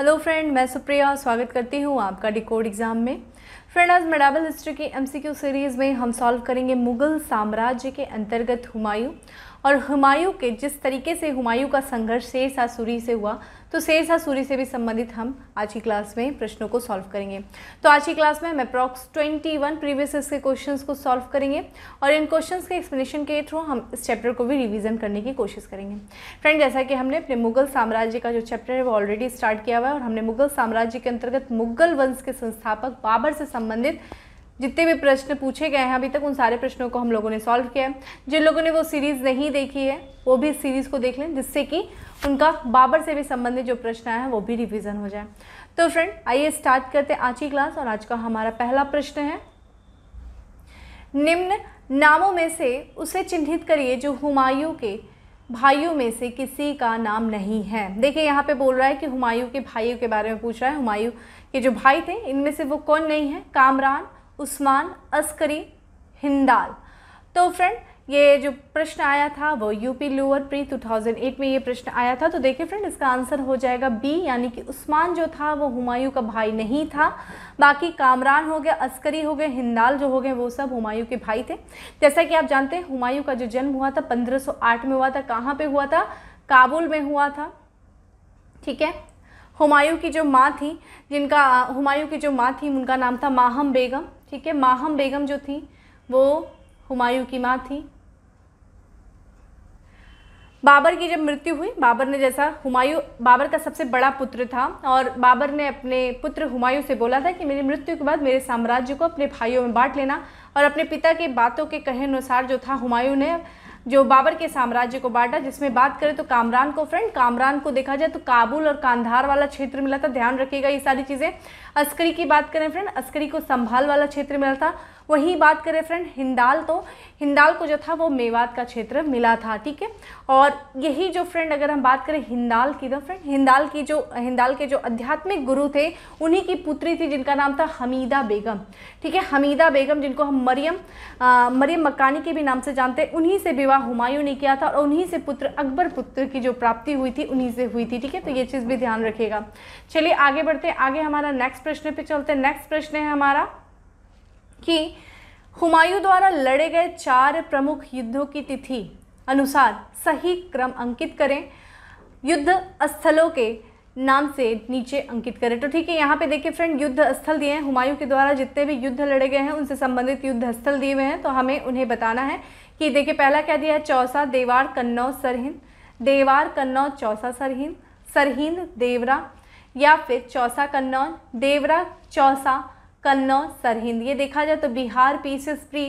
hello friend मैं सुप्रिया स्वागत करती हूँ आपका डिकोड एग्ज़ाम में फ्रेंड आज मेडाबल हिस्ट्री की एमसीक्यू सीरीज़ में हम सॉल्व करेंगे मुगल साम्राज्य के अंतर्गत हुमायूं और हुमायूं के जिस तरीके से हुमायूं का संघर्ष शेर शाह सूरी से हुआ तो शेर शाह सूरी से भी संबंधित हम आज की क्लास में प्रश्नों को सॉल्व करेंगे तो आज की क्लास में हम अप्रॉक्स 21 प्रीवियस के क्वेश्चन को सॉल्व करेंगे और इन क्वेश्चन के एक्सप्लेनेशन के थ्रू हम इस चैप्टर को भी रिविज़न करने की कोशिश करेंगे फ्रेंड जैसा कि हमने अपने मुगल साम्राज्य का जो चैप्टर है वो ऑलरेडी स्टार्ट किया हुआ है और हमने मुगल साम्राज्य के अंतर्गत मुगल वंश के संस्थापक बाबर से संबंधित जितने भी प्रश्न पूछे गए हैं अभी तक उन सारे प्रश्नों को हम लोगों ने सॉल्व किया है जिन लोगों ने वो सीरीज़ नहीं देखी है वो भी सीरीज़ को देख लें जिससे कि उनका बाबर से भी संबंधित जो प्रश्न आया है वो भी रिविज़न हो जाए तो फ्रेंड आइए स्टार्ट करते हैं आज की क्लास और आज का हमारा पहला प्रश्न है निम्न नामों में से उसे चिन्हित करिए जो हुमायूं के भाइयों में से किसी का नाम नहीं है देखिए यहाँ पे बोल रहा है कि हुमायूं के भाइयों के बारे में पूछ रहा है हुमायूं ये जो भाई थे इनमें से वो कौन नहीं है कामरान उस्मान अस्करी हिंदाल तो फ्रेंड ये जो प्रश्न आया था वो यूपी लोअर प्री 2008 में ये प्रश्न आया था तो देखिए फ्रेंड इसका आंसर हो जाएगा बी यानी कि उस्मान जो था वो हुमायूं का भाई नहीं था बाकी कामरान हो गया अस्करी हो गए हिंदाल जो हो गए वो सब हुमायूं के भाई थे जैसा कि आप जानते हैं हुमायूं का जो जन्म हुआ था 1508 में हुआ था कहाँ पर हुआ था काबुल में हुआ था ठीक है हुमायूं की जो माँ थी जिनका हुमायूं की जो माँ थी उनका नाम था माहम बेगम ठीक है माहम बेगम जो थी वो हुमायूं की माँ थी बाबर की जब मृत्यु हुई बाबर ने जैसा हुमायूं बाबर का सबसे बड़ा पुत्र था और बाबर ने अपने पुत्र हुमायूं से बोला था कि मेरी मृत्यु के बाद मेरे साम्राज्य को अपने भाइयों में बांट लेना और अपने पिता के बातों के कहे अनुसार जो था हुमायूं ने जो बाबर के साम्राज्य को बांटा जिसमें बात करें तो कामरान को फ्रेंड कामरान को देखा जाए तो काबुल और कांधार वाला क्षेत्र मिला था ध्यान रखिएगा ये सारी चीज़ें अस्करी की बात करें फ्रेंड अस्करी को संभाल वाला क्षेत्र मिला था वहीं बात करें फ्रेंड हिंदाल तो हिंदाल को जो था वो मेवात का क्षेत्र मिला था ठीक है और यही जो फ्रेंड अगर हम बात करें हिंदाल की तो फ्रेंड हिंदाल की जो हिंदाल के जो आध्यात्मिक गुरु थे उन्हीं की पुत्री थी जिनका नाम था हमीदा बेगम ठीक है हमीदा बेगम जिनको हम मरियम आ, मरियम मकानी के भी नाम से जानते हैं उन्हीं से विवाह हुमायूं ने किया था और उन्हीं से पुत्र अकबर पुत्र की जो प्राप्ति हुई थी उन्हीं से हुई थी ठीक है तो ये चीज़ भी ध्यान रखेगा चलिए आगे बढ़ते हैं आगे हमारा नेक्स्ट नेक्स्ट प्रश्न पे चलते हैं नेक्स्ट प्रश्न है हमारा कि हुमायूं द्वारा लड़े गए चार प्रमुख युद्धों की तिथि अनुसार सही क्रम अंकित करें युद्ध स्थलों के नाम से नीचे अंकित करें तो ठीक है यहाँ पे देखिए फ्रेंड युद्ध स्थल दिए हैं हुमायूं के द्वारा जितने भी युद्ध लड़े गए हैं उनसे संबंधित युद्ध स्थल दिए हुए हैं तो हमें उन्हें बताना है कि देखिए पहला क्या दिया है चौसा देवार कन्नौ सरहिंद देवार कन्नौ चौसा सरहिंद सरहिंद देवरा या फिर चौसा कन्नौज देवरा चौसा कन्नौज सरहिंद ये देखा जाए तो बिहार पीसेस प्री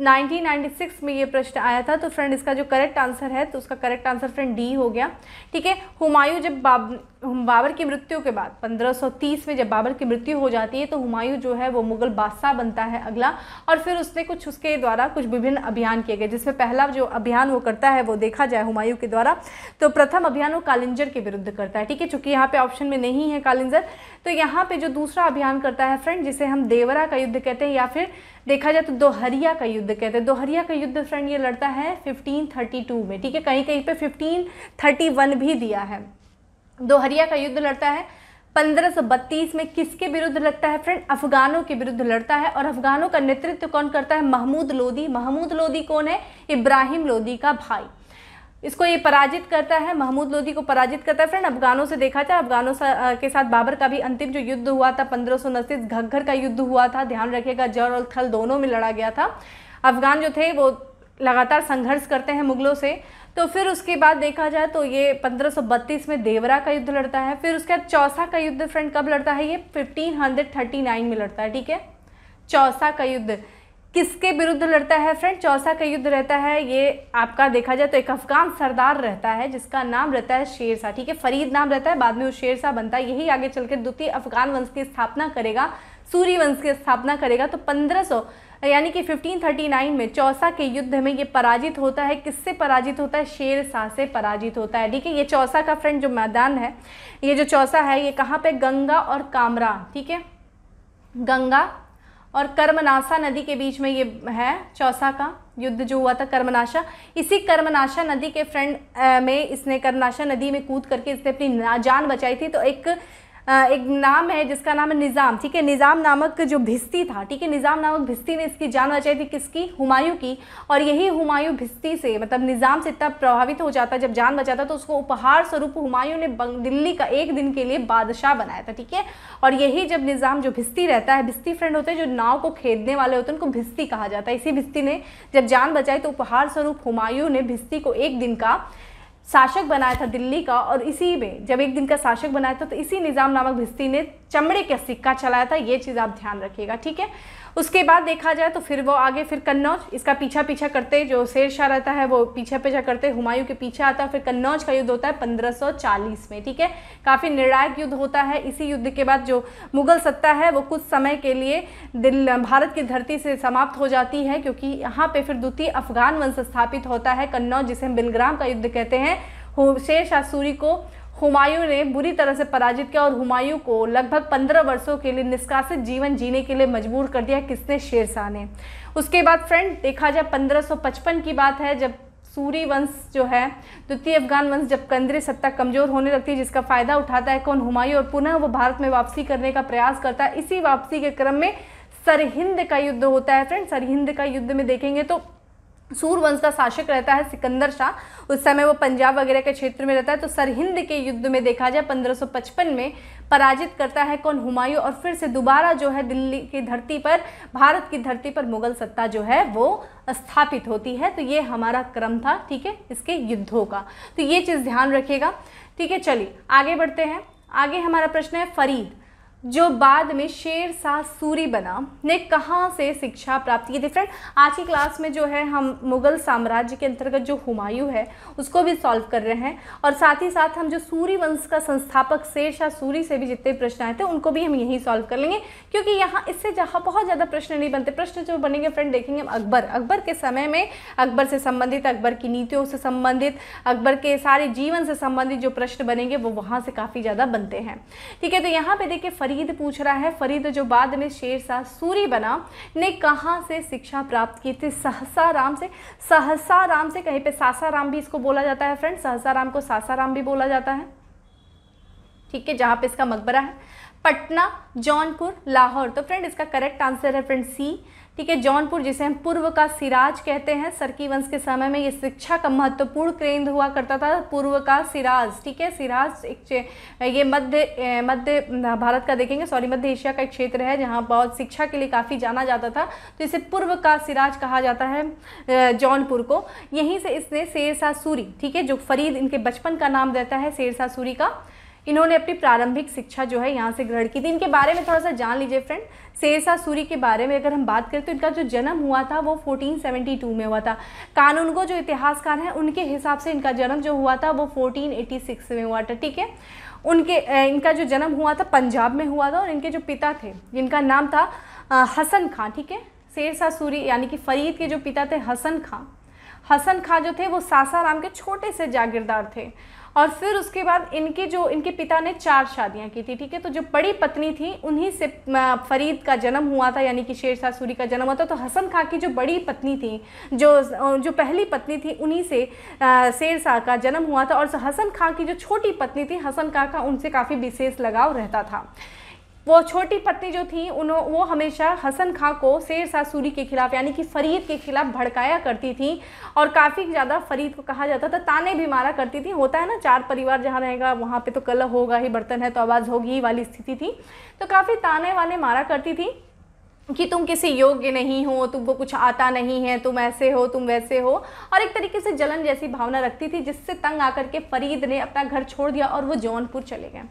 1996 में ये प्रश्न आया था तो फ्रेंड इसका जो करेक्ट आंसर है तो उसका करेक्ट आंसर फ्रेंड डी हो गया ठीक है हुमायूं जब बाब बाबर की मृत्यु के बाद 1530 में जब बाबर की मृत्यु हो जाती है तो हुमायूं जो है वो मुगल बादशाह बनता है अगला और फिर उसने कुछ उसके द्वारा कुछ विभिन्न अभियान किए गए जिसमें पहला जो अभियान वो करता है वो देखा जाए हुमायूं के द्वारा तो प्रथम अभियान वो कालिंजर के विरुद्ध करता है ठीक है चूंकि यहाँ पे ऑप्शन में नहीं है कालिंजर तो यहाँ पे जो दूसरा अभियान करता है फ्रेंड जिसे हम देवरा का युद्ध कहते हैं या फिर देखा जाए तो दोहरिया का युद्ध कहते हैं दोहरिया का युद्ध फ्रेंड ये लड़ता है 1532 में ठीक है कहीं कहीं पे 1531 भी दिया है दोहरिया का युद्ध लड़ता है 1532 में किसके विरुद्ध लगता है फ्रेंड अफगानों के विरुद्ध लड़ता है और अफगानों का नेतृत्व कौन करता है महमूद लोदी महमूद लोदी कौन है इब्राहिम लोदी का भाई इसको ये पराजित करता है महमूद लोधी को पराजित करता है फ्रेंड अफगानों से देखा जाए अफगानों के साथ बाबर का भी अंतिम जो युद्ध हुआ था पंद्रह सौ घग्घर का युद्ध हुआ था ध्यान रखिएगा जड़ और थल दोनों में लड़ा गया था अफगान जो थे वो लगातार संघर्ष करते हैं मुगलों से तो फिर उसके बाद देखा जाए तो ये 1532 में देवरा का युद्ध लड़ता है फिर उसके बाद चौसा का युद्ध फ्रेंड कब लड़ता है ये 1539 में लड़ता है ठीक है चौसा का युद्ध किसके विरुद्ध लड़ता है फ्रेंड चौसा का युद्ध रहता है ये आपका देखा जाए तो एक अफगान सरदार रहता है जिसका नाम रहता है शेर शाह ठीक है फरीद नाम रहता है बाद में वो शेर शाह बनता है यही आगे चलकर द्वितीय अफगान वंश की स्थापना करेगा सूर्य वंश की स्थापना करेगा तो 1500 यानी कि 1539 में चौसा के युद्ध में ये पराजित होता है किससे पराजित होता है शेर शाह से पराजित होता है ठीक है ये चौसा का फ्रेंड जो मैदान है ये जो चौसा है ये कहाँ पे गंगा और कामरा ठीक है गंगा और कर्मनाशा नदी के बीच में ये है चौसा का युद्ध जो हुआ था कर्मनाशा इसी कर्मनाशा नदी के फ्रंट में इसने कर्मनाशा नदी में कूद करके इसने अपनी जान बचाई थी तो एक एक नाम है जिसका नाम है निज़ाम ठीक है निज़ाम नामक जो भिस्ती था ठीक है निज़ाम नामक भिस्ती ने इसकी जान बचाई थी किसकी हुमायूं की और यही हुमायूं भिस्ती से मतलब निज़ाम से इतना प्रभावित हो जाता जब जान बचाता तो उसको उपहार स्वरूप हुमायूं ने दिल्ली का एक दिन के लिए बादशाह बनाया था ठीक है और यही जब निज़ाम जो भिस्ती रहता है भिस्ती फ्रेंड होते हैं जो नाव को खेदने वाले होते हैं उनको भिस्ती कहा जाता है इसी भिस्ती ने जब जान बचाई तो उपहार स्वरूप हुमायूं ने भिस्ती को एक दिन का शासक बनाया था दिल्ली का और इसी में जब एक दिन का शासक बनाया था तो इसी निज़ाम नामक भिस्ती ने चमड़े का सिक्का चलाया था ये चीज़ आप ध्यान रखिएगा ठीक है उसके बाद देखा जाए तो फिर वो आगे फिर कन्नौज इसका पीछा पीछा करते जो शेर शाह रहता है वो पीछा पीछा करते हुमायूं के पीछे आता है फिर कन्नौज का युद्ध होता है 1540 में ठीक है काफ़ी निर्णायक युद्ध होता है इसी युद्ध के बाद जो मुगल सत्ता है वो कुछ समय के लिए दिल भारत की धरती से समाप्त हो जाती है क्योंकि यहाँ पर फिर द्वितीय अफगान वंश स्थापित होता है कन्नौज जिसे हम बिलग्राम का युद्ध कहते हैं शेर शाह सूरी को हुमायूं ने बुरी तरह से पराजित किया और हुमायूं को लगभग पंद्रह वर्षों के लिए निष्कासित जीवन जीने के लिए मजबूर कर दिया किसने शेरशाह ने उसके बाद फ्रेंड देखा जाए पंद्रह की बात है जब सूरी वंश जो है द्वितीय अफगान वंश जब केंद्रीय सत्ता कमजोर होने लगती है जिसका फायदा उठाता है कौन हुमायूं और पुनः वो भारत में वापसी करने का प्रयास करता है इसी वापसी के क्रम में सरहिंद का युद्ध होता है फ्रेंड सरहिंद का युद्ध में देखेंगे तो सूरवंश का शासक रहता है सिकंदर शाह उस समय वो पंजाब वगैरह के क्षेत्र में रहता है तो सरहिंद के युद्ध में देखा जाए 1555 में पराजित करता है कौन हुमायूं और फिर से दोबारा जो है दिल्ली की धरती पर भारत की धरती पर मुगल सत्ता जो है वो स्थापित होती है तो ये हमारा क्रम था ठीक है इसके युद्धों का तो ये चीज़ ध्यान रखिएगा ठीक है चलिए आगे बढ़ते हैं आगे हमारा प्रश्न है फरीद जो बाद में शेर शाह सूरी बना ने कहाँ से शिक्षा प्राप्त की थी फ्रेंड आज की क्लास में जो है हम मुग़ल साम्राज्य के अंतर्गत जो हुमायूं है उसको भी सॉल्व कर रहे हैं और साथ ही साथ हम जो सूरी वंश का संस्थापक शेर शाह सूरी से भी जितने प्रश्न आए थे उनको भी हम यहीं सॉल्व कर लेंगे क्योंकि यहाँ इससे जहाँ बहुत ज़्यादा प्रश्न नहीं बनते प्रश्न जो बनेंगे फ्रेंड देखेंगे हम अकबर अकबर के समय में अकबर से संबंधित अकबर की नीतियों से संबंधित अकबर के सारे जीवन से संबंधित जो प्रश्न बनेंगे वो वहाँ से काफ़ी ज़्यादा बनते हैं ठीक है तो यहाँ पर देखिए फरी फरीद पूछ रहा है फरीद जो बाद में शेर शाह सूरी बना ने कहाँ से शिक्षा प्राप्त की थी सहसा राम से सहसा राम से कहीं पे सासाराम भी इसको बोला जाता है फ्रेंड सहसाराम को सासाराम भी बोला जाता है ठीक है जहाँ पे इसका मकबरा है पटना जौनपुर लाहौर तो फ्रेंड इसका करेक्ट आंसर है फ्रेंड सी ठीक है जौनपुर जिसे हम पूर्व का सिराज कहते हैं सरकी वंश के समय में ये शिक्षा का महत्वपूर्ण केंद्र हुआ करता था पूर्व का सिराज ठीक है सिराज एक ये मध्य मध्य भारत का देखेंगे सॉरी मध्य एशिया का एक क्षेत्र है जहाँ बहुत शिक्षा के लिए काफ़ी जाना जाता था तो इसे पूर्व का सिराज कहा जाता है जौनपुर को यहीं से इसने शेरशाह सूरी ठीक है जो फरीद इनके बचपन का नाम देता है शेरशाह सूरी का इन्होंने अपनी प्रारंभिक शिक्षा जो है यहाँ से ग्रहण की थी इनके बारे में थोड़ा सा जान लीजिए फ्रेंड शेरशाह सूरी के बारे में अगर हम बात करें तो इनका जो जन्म हुआ था वो 1472 में हुआ था कानून को जो इतिहासकार हैं उनके हिसाब से इनका जन्म जो हुआ था वो 1486 में हुआ था ठीक है उनके इनका जो जन्म हुआ था पंजाब में हुआ था और इनके जो पिता थे जिनका नाम था हसन खां ठीक है शेरशाह सूरी यानी कि फरीद के जो पिता थे हसन खां हसन खां जो थे वो सासाराम के छोटे से जागीरदार थे और फिर उसके बाद इनके जो इनके पिता ने चार शादियां की थी ठीक है तो जो बड़ी पत्नी थी उन्हीं से फरीद का जन्म हुआ था यानी कि शेर शाह सूरी का जन्म हुआ था तो हसन खां की जो बड़ी पत्नी थी जो जो पहली पत्नी थी उन्हीं से शेर शाह का जन्म हुआ था और हसन खां की जो छोटी पत्नी थी हसन खां का उनसे काफ़ी विशेष लगाव रहता था वो छोटी पत्नी जो थी उन्हों वो हमेशा हसन खां को शेर शाह सूरी के खिलाफ यानी कि फरीद के खिलाफ भड़काया करती थी और काफ़ी ज़्यादा फरीद को कहा जाता था ताने भी मारा करती थी होता है ना चार परिवार जहाँ रहेगा वहाँ पे तो कल होगा ही बर्तन है तो आवाज़ होगी वाली स्थिति थी तो काफ़ी ताने वाने मारा करती थी कि तुम किसी योग्य नहीं हो तुमको कुछ आता नहीं है तुम ऐसे हो तुम वैसे हो और एक तरीके से जलन जैसी भावना रखती थी जिससे तंग आकर के फरीद ने अपना घर छोड़ दिया और वो जौनपुर चले गए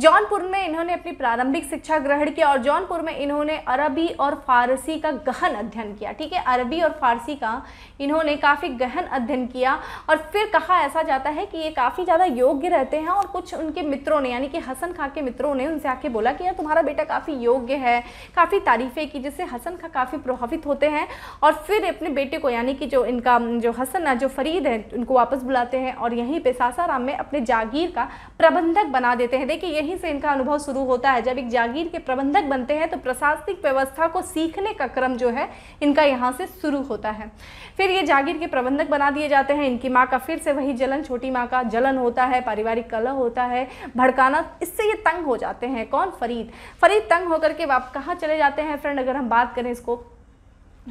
जौनपुर में इन्होंने अपनी प्रारंभिक शिक्षा ग्रहण किया और जौनपुर में इन्होंने अरबी और फारसी का गहन अध्ययन किया ठीक है अरबी और फारसी का इन्होंने काफ़ी गहन अध्ययन किया और फिर कहा ऐसा जाता है कि ये काफ़ी ज़्यादा योग्य रहते हैं और कुछ उनके मित्रों ने यानी कि हसन खां के मित्रों ने उनसे आके बोला कि यार तुम्हारा बेटा काफ़ी योग्य है काफ़ी तारीफ़ें की जिससे हसन का काफ़ी प्रभावित होते हैं और फिर अपने बेटे को यानी कि जो इनका जो हसन है जो फरीद है उनको वापस बुलाते हैं और यहीं पर सासाराम में अपने जागीर का प्रबंधक बना देते हैं देखिए यहीं से इनका अनुभव शुरू होता है जब एक जागीर के प्रबंधक बनते हैं तो प्रशासनिक व्यवस्था को सीखने का क्रम जो है इनका यहाँ से शुरू होता है फिर ये जागीर के प्रबंधक बना दिए जाते हैं इनकी माँ का फिर से वही जलन छोटी माँ का जलन होता है पारिवारिक कलह होता है भड़काना इससे ये तंग हो जाते हैं कौन फरीद फरीद तंग होकर के वाप कहाँ चले जाते हैं फ्रेंड अगर अगर हम बात करें इसको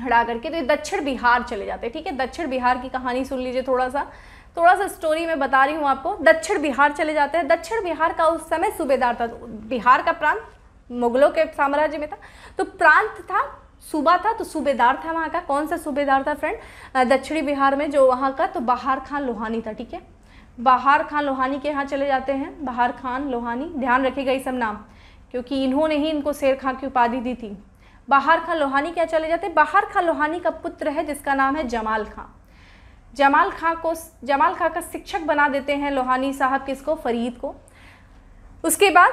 हटा करके तो ये दक्षिण बिहार चले जाते हैं ठीक है दक्षिण बिहार की कहानी सुन लीजिए थोड़ा सा थोड़ा सा स्टोरी मैं बता रही हूँ आपको दक्षिण बिहार चले जाते हैं दक्षिण बिहार का उस समय सूबेदार था बिहार का प्रांत मुगलों के साम्राज्य में था तो प्रांत था सूबा था तो सूबेदार था वहाँ का कौन सा सूबेदार था फ्रेंड दक्षिणी बिहार में जो वहाँ का तो बहार खान लोहानी था ठीक है बहार खान लोहानी के यहाँ चले जाते हैं बहार खान लोहानी ध्यान रखेगा ये सब नाम क्योंकि इन्होंने ही इनको शेर खान की उपाधि दी थी बाहर खां लोहानी क्या चले जाते बाहर खां लोहानी का पुत्र है जिसका नाम है जमाल खां जमाल खां को जमाल खां का शिक्षक बना देते हैं लोहानी साहब किसको फरीद को उसके बाद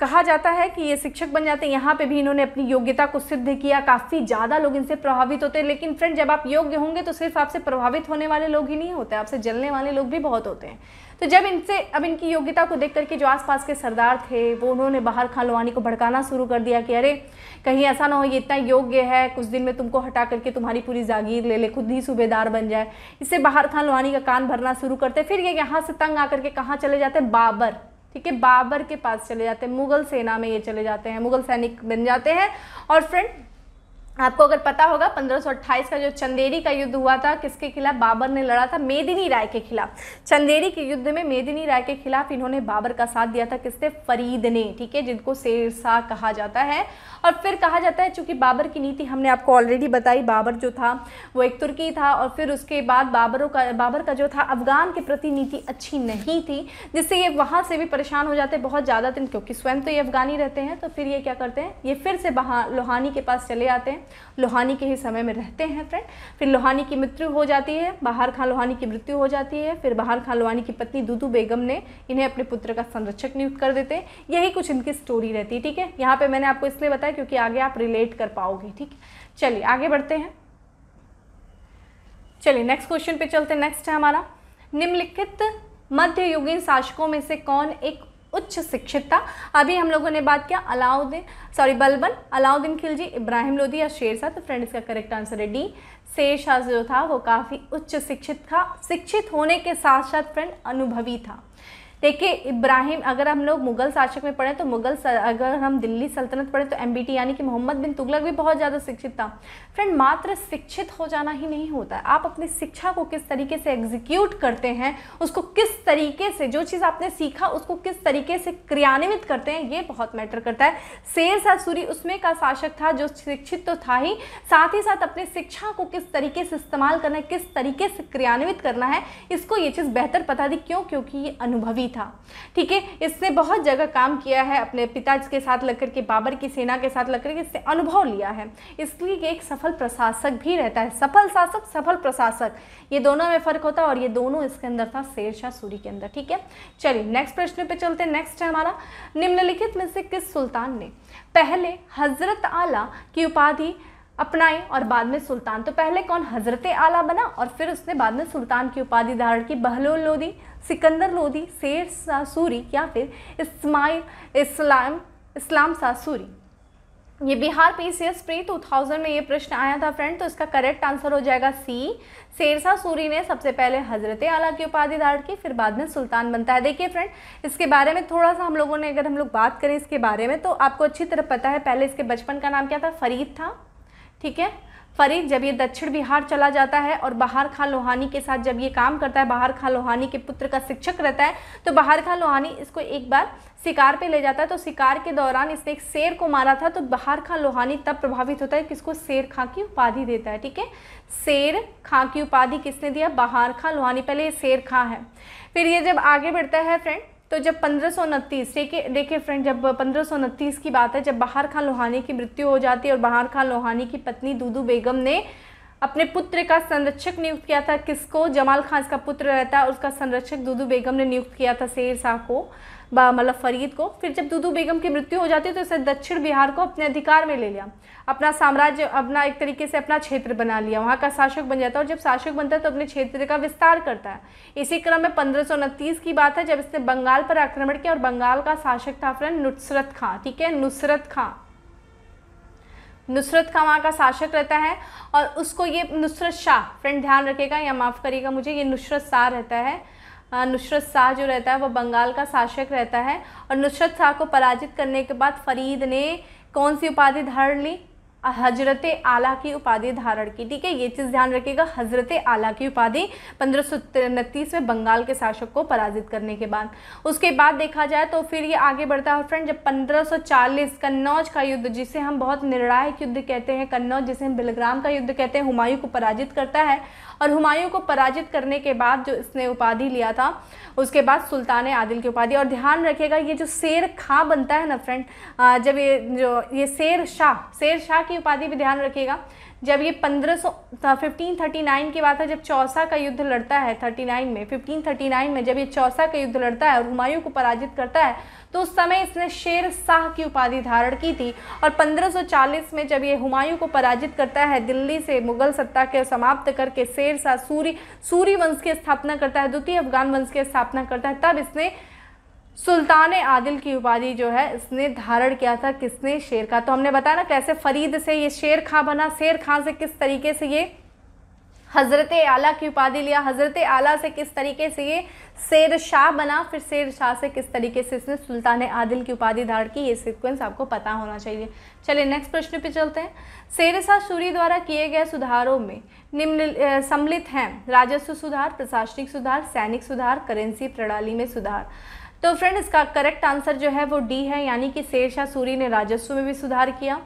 कहा जाता है कि ये शिक्षक बन जाते हैं यहाँ पे भी इन्होंने अपनी योग्यता को सिद्ध किया काफ़ी ज़्यादा लोग इनसे प्रभावित होते हैं लेकिन फ्रेंड जब आप योग्य होंगे तो सिर्फ आपसे प्रभावित होने वाले लोग ही नहीं होते आपसे जलने वाले लोग भी बहुत होते हैं तो जब इनसे अब इनकी योग्यता को देख करके जो आसपास के सरदार थे वो उन्होंने बाहर खान को भड़काना शुरू कर दिया कि अरे कहीं ऐसा ना हो ये इतना योग्य है कुछ दिन में तुमको हटा करके तुम्हारी पूरी जागीर ले ले खुद ही सूबेदार बन जाए इससे बाहर खान लोहानी का कान भरना शुरू करते फिर ये यहाँ से तंग आकर के कहाँ चले जाते बाबर ठीक है बाबर के पास चले जाते हैं मुगल सेना में ये चले जाते हैं मुगल सैनिक बन जाते हैं और फ्रेंड आपको अगर पता होगा 1528 का जो चंदेरी का युद्ध हुआ था किसके खिलाफ बाबर ने लड़ा था मेदिनी राय के खिलाफ चंदेरी के युद्ध में मेदिनी राय के खिलाफ इन्होंने बाबर का साथ दिया था किसने फरीद ने ठीक है जिनको शेरशाह कहा जाता है और फिर कहा जाता है चूंकि बाबर की नीति हमने आपको ऑलरेडी बताई बाबर जो था वो एक तुर्की था और फिर उसके बाद बाबरों का बाबर का जो था अफगान के प्रति नीति अच्छी नहीं थी जिससे ये वहाँ से भी परेशान हो जाते बहुत ज़्यादा दिन क्योंकि स्वयं तो ये अफगानी रहते हैं तो फिर ये क्या करते हैं ये फिर से वहाँ लोहानी के पास चले आते हैं लोहानी के ही समय में रहते हैं फ्रेंड फिर लोहानी की मृत्यु हो जाती है बहार खान लोहानी की मृत्यु हो जाती है फिर बहार खान लोहानी की पत्नी दूदू बेगम ने इन्हें अपने पुत्र का संरक्षक नियुक्त कर देते हैं यही कुछ इनकी स्टोरी रहती है ठीक है यहाँ पर मैंने आपको इसलिए बताया क्योंकि आगे आप रिलेट कर पाओगे ठीक है चलिए आगे बढ़ते हैं चलिए नेक्स्ट क्वेश्चन पे चलते हैं नेक्स्ट है हमारा निम्नलिखित मध्ययुगीन शासकों में से कौन एक उच्च शिक्षित था अभी हम लोगों ने बात किया अलाउद्दीन सॉरी बलबन अलाउद्दीन खिलजी इब्राहिम लोधी या शेर शाह तो फ्रेंड इसका करेक्ट आंसर है डी शेर शाह जो था वो काफ़ी उच्च शिक्षित था शिक्षित होने के साथ साथ फ्रेंड अनुभवी था देखिए इब्राहिम अगर हम लोग मुगल शासक में पढ़ें तो मुगल अगर हम दिल्ली सल्तनत पढ़ें तो एम यानी कि मोहम्मद बिन तुगलक भी बहुत ज़्यादा शिक्षित था फ्रेंड मात्र शिक्षित हो जाना ही नहीं होता है आप अपनी शिक्षा को किस तरीके से एग्जीक्यूट करते हैं उसको किस तरीके से जो चीज़ आपने सीखा उसको किस तरीके से क्रियान्वित करते हैं ये बहुत मैटर करता है शेर शाह सूरी उसमें का शासक था जो शिक्षित तो था ही साथ ही साथ अपनी शिक्षा को किस तरीके से इस्तेमाल करना है किस तरीके से क्रियान्वित करना है इसको ये चीज़ बेहतर पता थी क्यों क्योंकि ये अनुभवी था ठीक है इसने बहुत जगह काम किया है अपने पिताजी के साथ लगकर के बाबर की सेना के साथ लगकर के इससे अनुभव लिया है इसलिए एक सफल प्रशासक भी रहता है सफल शासक सफल प्रशासक ये दोनों में फ़र्क होता है और ये दोनों इसके अंदर था शेरशाह सूरी के अंदर ठीक है चलिए नेक्स्ट प्रश्न पे चलते हैं नेक्स्ट है हमारा निम्नलिखित में से किस सुल्तान ने पहले हजरत आला की उपाधि अपनाएं और बाद में सुल्तान तो पहले कौन हजरत आला बना और फिर उसने बाद में सुल्तान की उपाधि धारण की बहलोल लोधी सिकंदर लोधी शेर सासूरी या फिर इस्माइल इस्लाम इस्लाम सासूरी ये Bihar P C S pre two thousand में ये प्रश्न आया था फ्रेंड तो इसका करेक्ट आंसर हो जाएगा सी शेरशाह सूरी ने सबसे पहले हजरत आला की उपाधि धारण की फिर बाद में सुल्तान बनता है देखिए फ्रेंड इसके बारे में थोड़ा सा हम लोगों ने अगर हम लोग बात करें इसके बारे में तो आपको अच्छी तरह पता है पहले इसके बचपन का नाम क्या था फरीद था ठीक है फरीद जब ये दक्षिण बिहार चला जाता है और बहार खां लोहानी के साथ जब ये काम करता है बहार खां लोहानी के पुत्र का शिक्षक रहता है तो बहार खां लोहानी इसको एक बार शिकार पे ले जाता है तो शिकार के दौरान इसने एक शेर को मारा था तो बहार खां लोहानी तब प्रभावित होता है कि इसको शेर खां की उपाधि देता है ठीक है शेर खां की उपाधि किसने दिया बहार खां लोहानी पहले ये शेर खां है फिर ये जब आगे बढ़ता है फ्रेंड तो जब पंद्रह सौ उनतीस देखिए फ्रेंड जब पंद्रह सौ उनतीस की बात है जब बहार खां लोहानी की मृत्यु हो जाती है और बहार खां लोहानी की पत्नी दूदू बेगम ने अपने पुत्र का संरक्षक नियुक्त किया था किसको जमाल खान इसका पुत्र रहता है उसका संरक्षक दुदू बेगम ने नियुक्त किया था शेर शाह को मतलब फरीद को फिर जब दुदू बेगम की मृत्यु हो जाती है तो इसे दक्षिण बिहार को अपने अधिकार में ले लिया अपना साम्राज्य अपना एक तरीके से अपना क्षेत्र बना लिया वहाँ का शासक बन जाता है और जब शासक बनता है तो अपने क्षेत्र का विस्तार करता है इसी क्रम में पंद्रह की बात है जब इसने बंगाल पर आक्रमण किया और बंगाल का शासक था फ्रेंड नुसरत खां ठीक है नुसरत खां नुसरत वहाँ का शासक रहता है और उसको ये नुसरत शाह फ्रेंड ध्यान रखेगा या माफ़ करिएगा मुझे ये नुसरत शाह रहता है नुसरत शाह जो रहता है वो बंगाल का शासक रहता है और नुसरत शाह को पराजित करने के बाद फरीद ने कौन सी उपाधि धारण ली हजरत आला की उपाधि धारण की ठीक है ये चीज़ ध्यान रखिएगा हजरत आला की उपाधि पंद्रह में बंगाल के शासक को पराजित करने के बाद उसके बाद देखा जाए तो फिर ये आगे बढ़ता है फ्रेंड जब 1540 कन्नौज का युद्ध जिसे हम बहुत निर्णायक युद्ध कहते हैं कन्नौज जिसे हम बिलग्राम का युद्ध कहते हैं हुमायूं को पराजित करता है और हुमायूं को पराजित करने के बाद जो इसने उपाधि लिया था उसके बाद सुल्तान आदिल की उपाधि और ध्यान रखिएगा ये जो शेर खां बनता है ना फ्रेंड जब ये जो ये शेर शाह शेर शाह की उपाधि भी ध्यान रखिएगा जब ये पंद्रह सौ फिफ्टीन थर्टी नाइन की बात है जब चौसा का युद्ध लड़ता है थर्टी नाइन में फिफ्टीन थर्टी नाइन में जब ये चौसा का युद्ध लड़ता है और हुमायूं को पराजित करता है तो उस समय इसने शेर शाह की उपाधि धारण की थी और पंद्रह सौ चालीस में जब ये हुमायूं को पराजित करता है दिल्ली से मुगल सत्ता के समाप्त करके शेर शाह सूरी सूरी वंश की स्थापना करता है द्वितीय अफगान वंश की स्थापना करता है तब इसने सुल्तान आदिल की उपाधि जो है इसने धारण किया था किसने शेर खा तो हमने बताया ना कैसे फरीद से ये शेर खां बना शेर खां से किस तरीके से ये हज़रत आला की उपाधि लिया हज़रत आला से किस तरीके से ये शेर शाह बना फिर शेर शाह से किस तरीके से इसने सुल्तान आदिल की उपाधि धारण की ये सीक्वेंस आपको पता होना चाहिए चलिए नेक्स्ट प्रश्न पे चलते हैं शेर शाह सूरी द्वारा किए गए सुधारों में निम्न सम्मिलित हैं राजस्व सुधार प्रशासनिक सुधार सैनिक सुधार करेंसी प्रणाली में सुधार तो फ्रेंड इसका करेक्ट आंसर जो है वो डी है यानी कि शेरशाह सूरी ने राजस्व में भी सुधार किया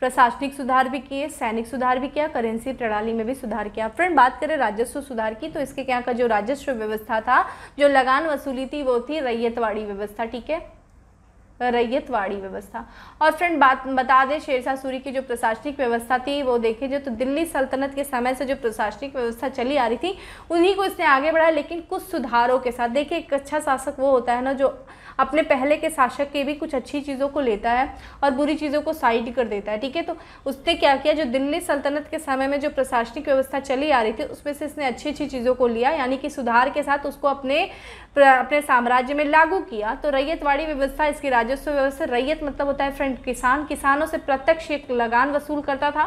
प्रशासनिक सुधार भी किए सैनिक सुधार भी किया करेंसी प्रणाली में भी सुधार किया फ्रेंड बात करें राजस्व सुधार की तो इसके क्या का जो राजस्व व्यवस्था था जो लगान वसूली थी वो थी रैयतवाड़ी व्यवस्था ठीक है रैयतवाड़ी व्यवस्था और फ्रेंड बात बता दें शेरशाह सूरी की जो प्रशासनिक व्यवस्था थी वो देखे जो तो दिल्ली सल्तनत के समय से जो प्रशासनिक व्यवस्था चली आ रही थी उन्हीं को इसने आगे बढ़ाया लेकिन कुछ सुधारों के साथ देखिए एक अच्छा शासक वो होता है ना जो अपने पहले के शासक के भी कुछ अच्छी चीज़ों को लेता है और बुरी चीज़ों को साइड कर देता है ठीक है तो उसने क्या किया जो दिल्ली सल्तनत के समय में जो प्रशासनिक व्यवस्था चली आ रही थी उसमें से इसने अच्छी अच्छी चीज़ों को लिया यानी कि सुधार के साथ उसको अपने अपने साम्राज्य में लागू किया तो रैयतवाड़ी व्यवस्था इसकी राजस्व व्यवस्था रैयत मतलब होता है फ्रेंड किसान किसानों से प्रत्यक्ष लगान वसूल करता था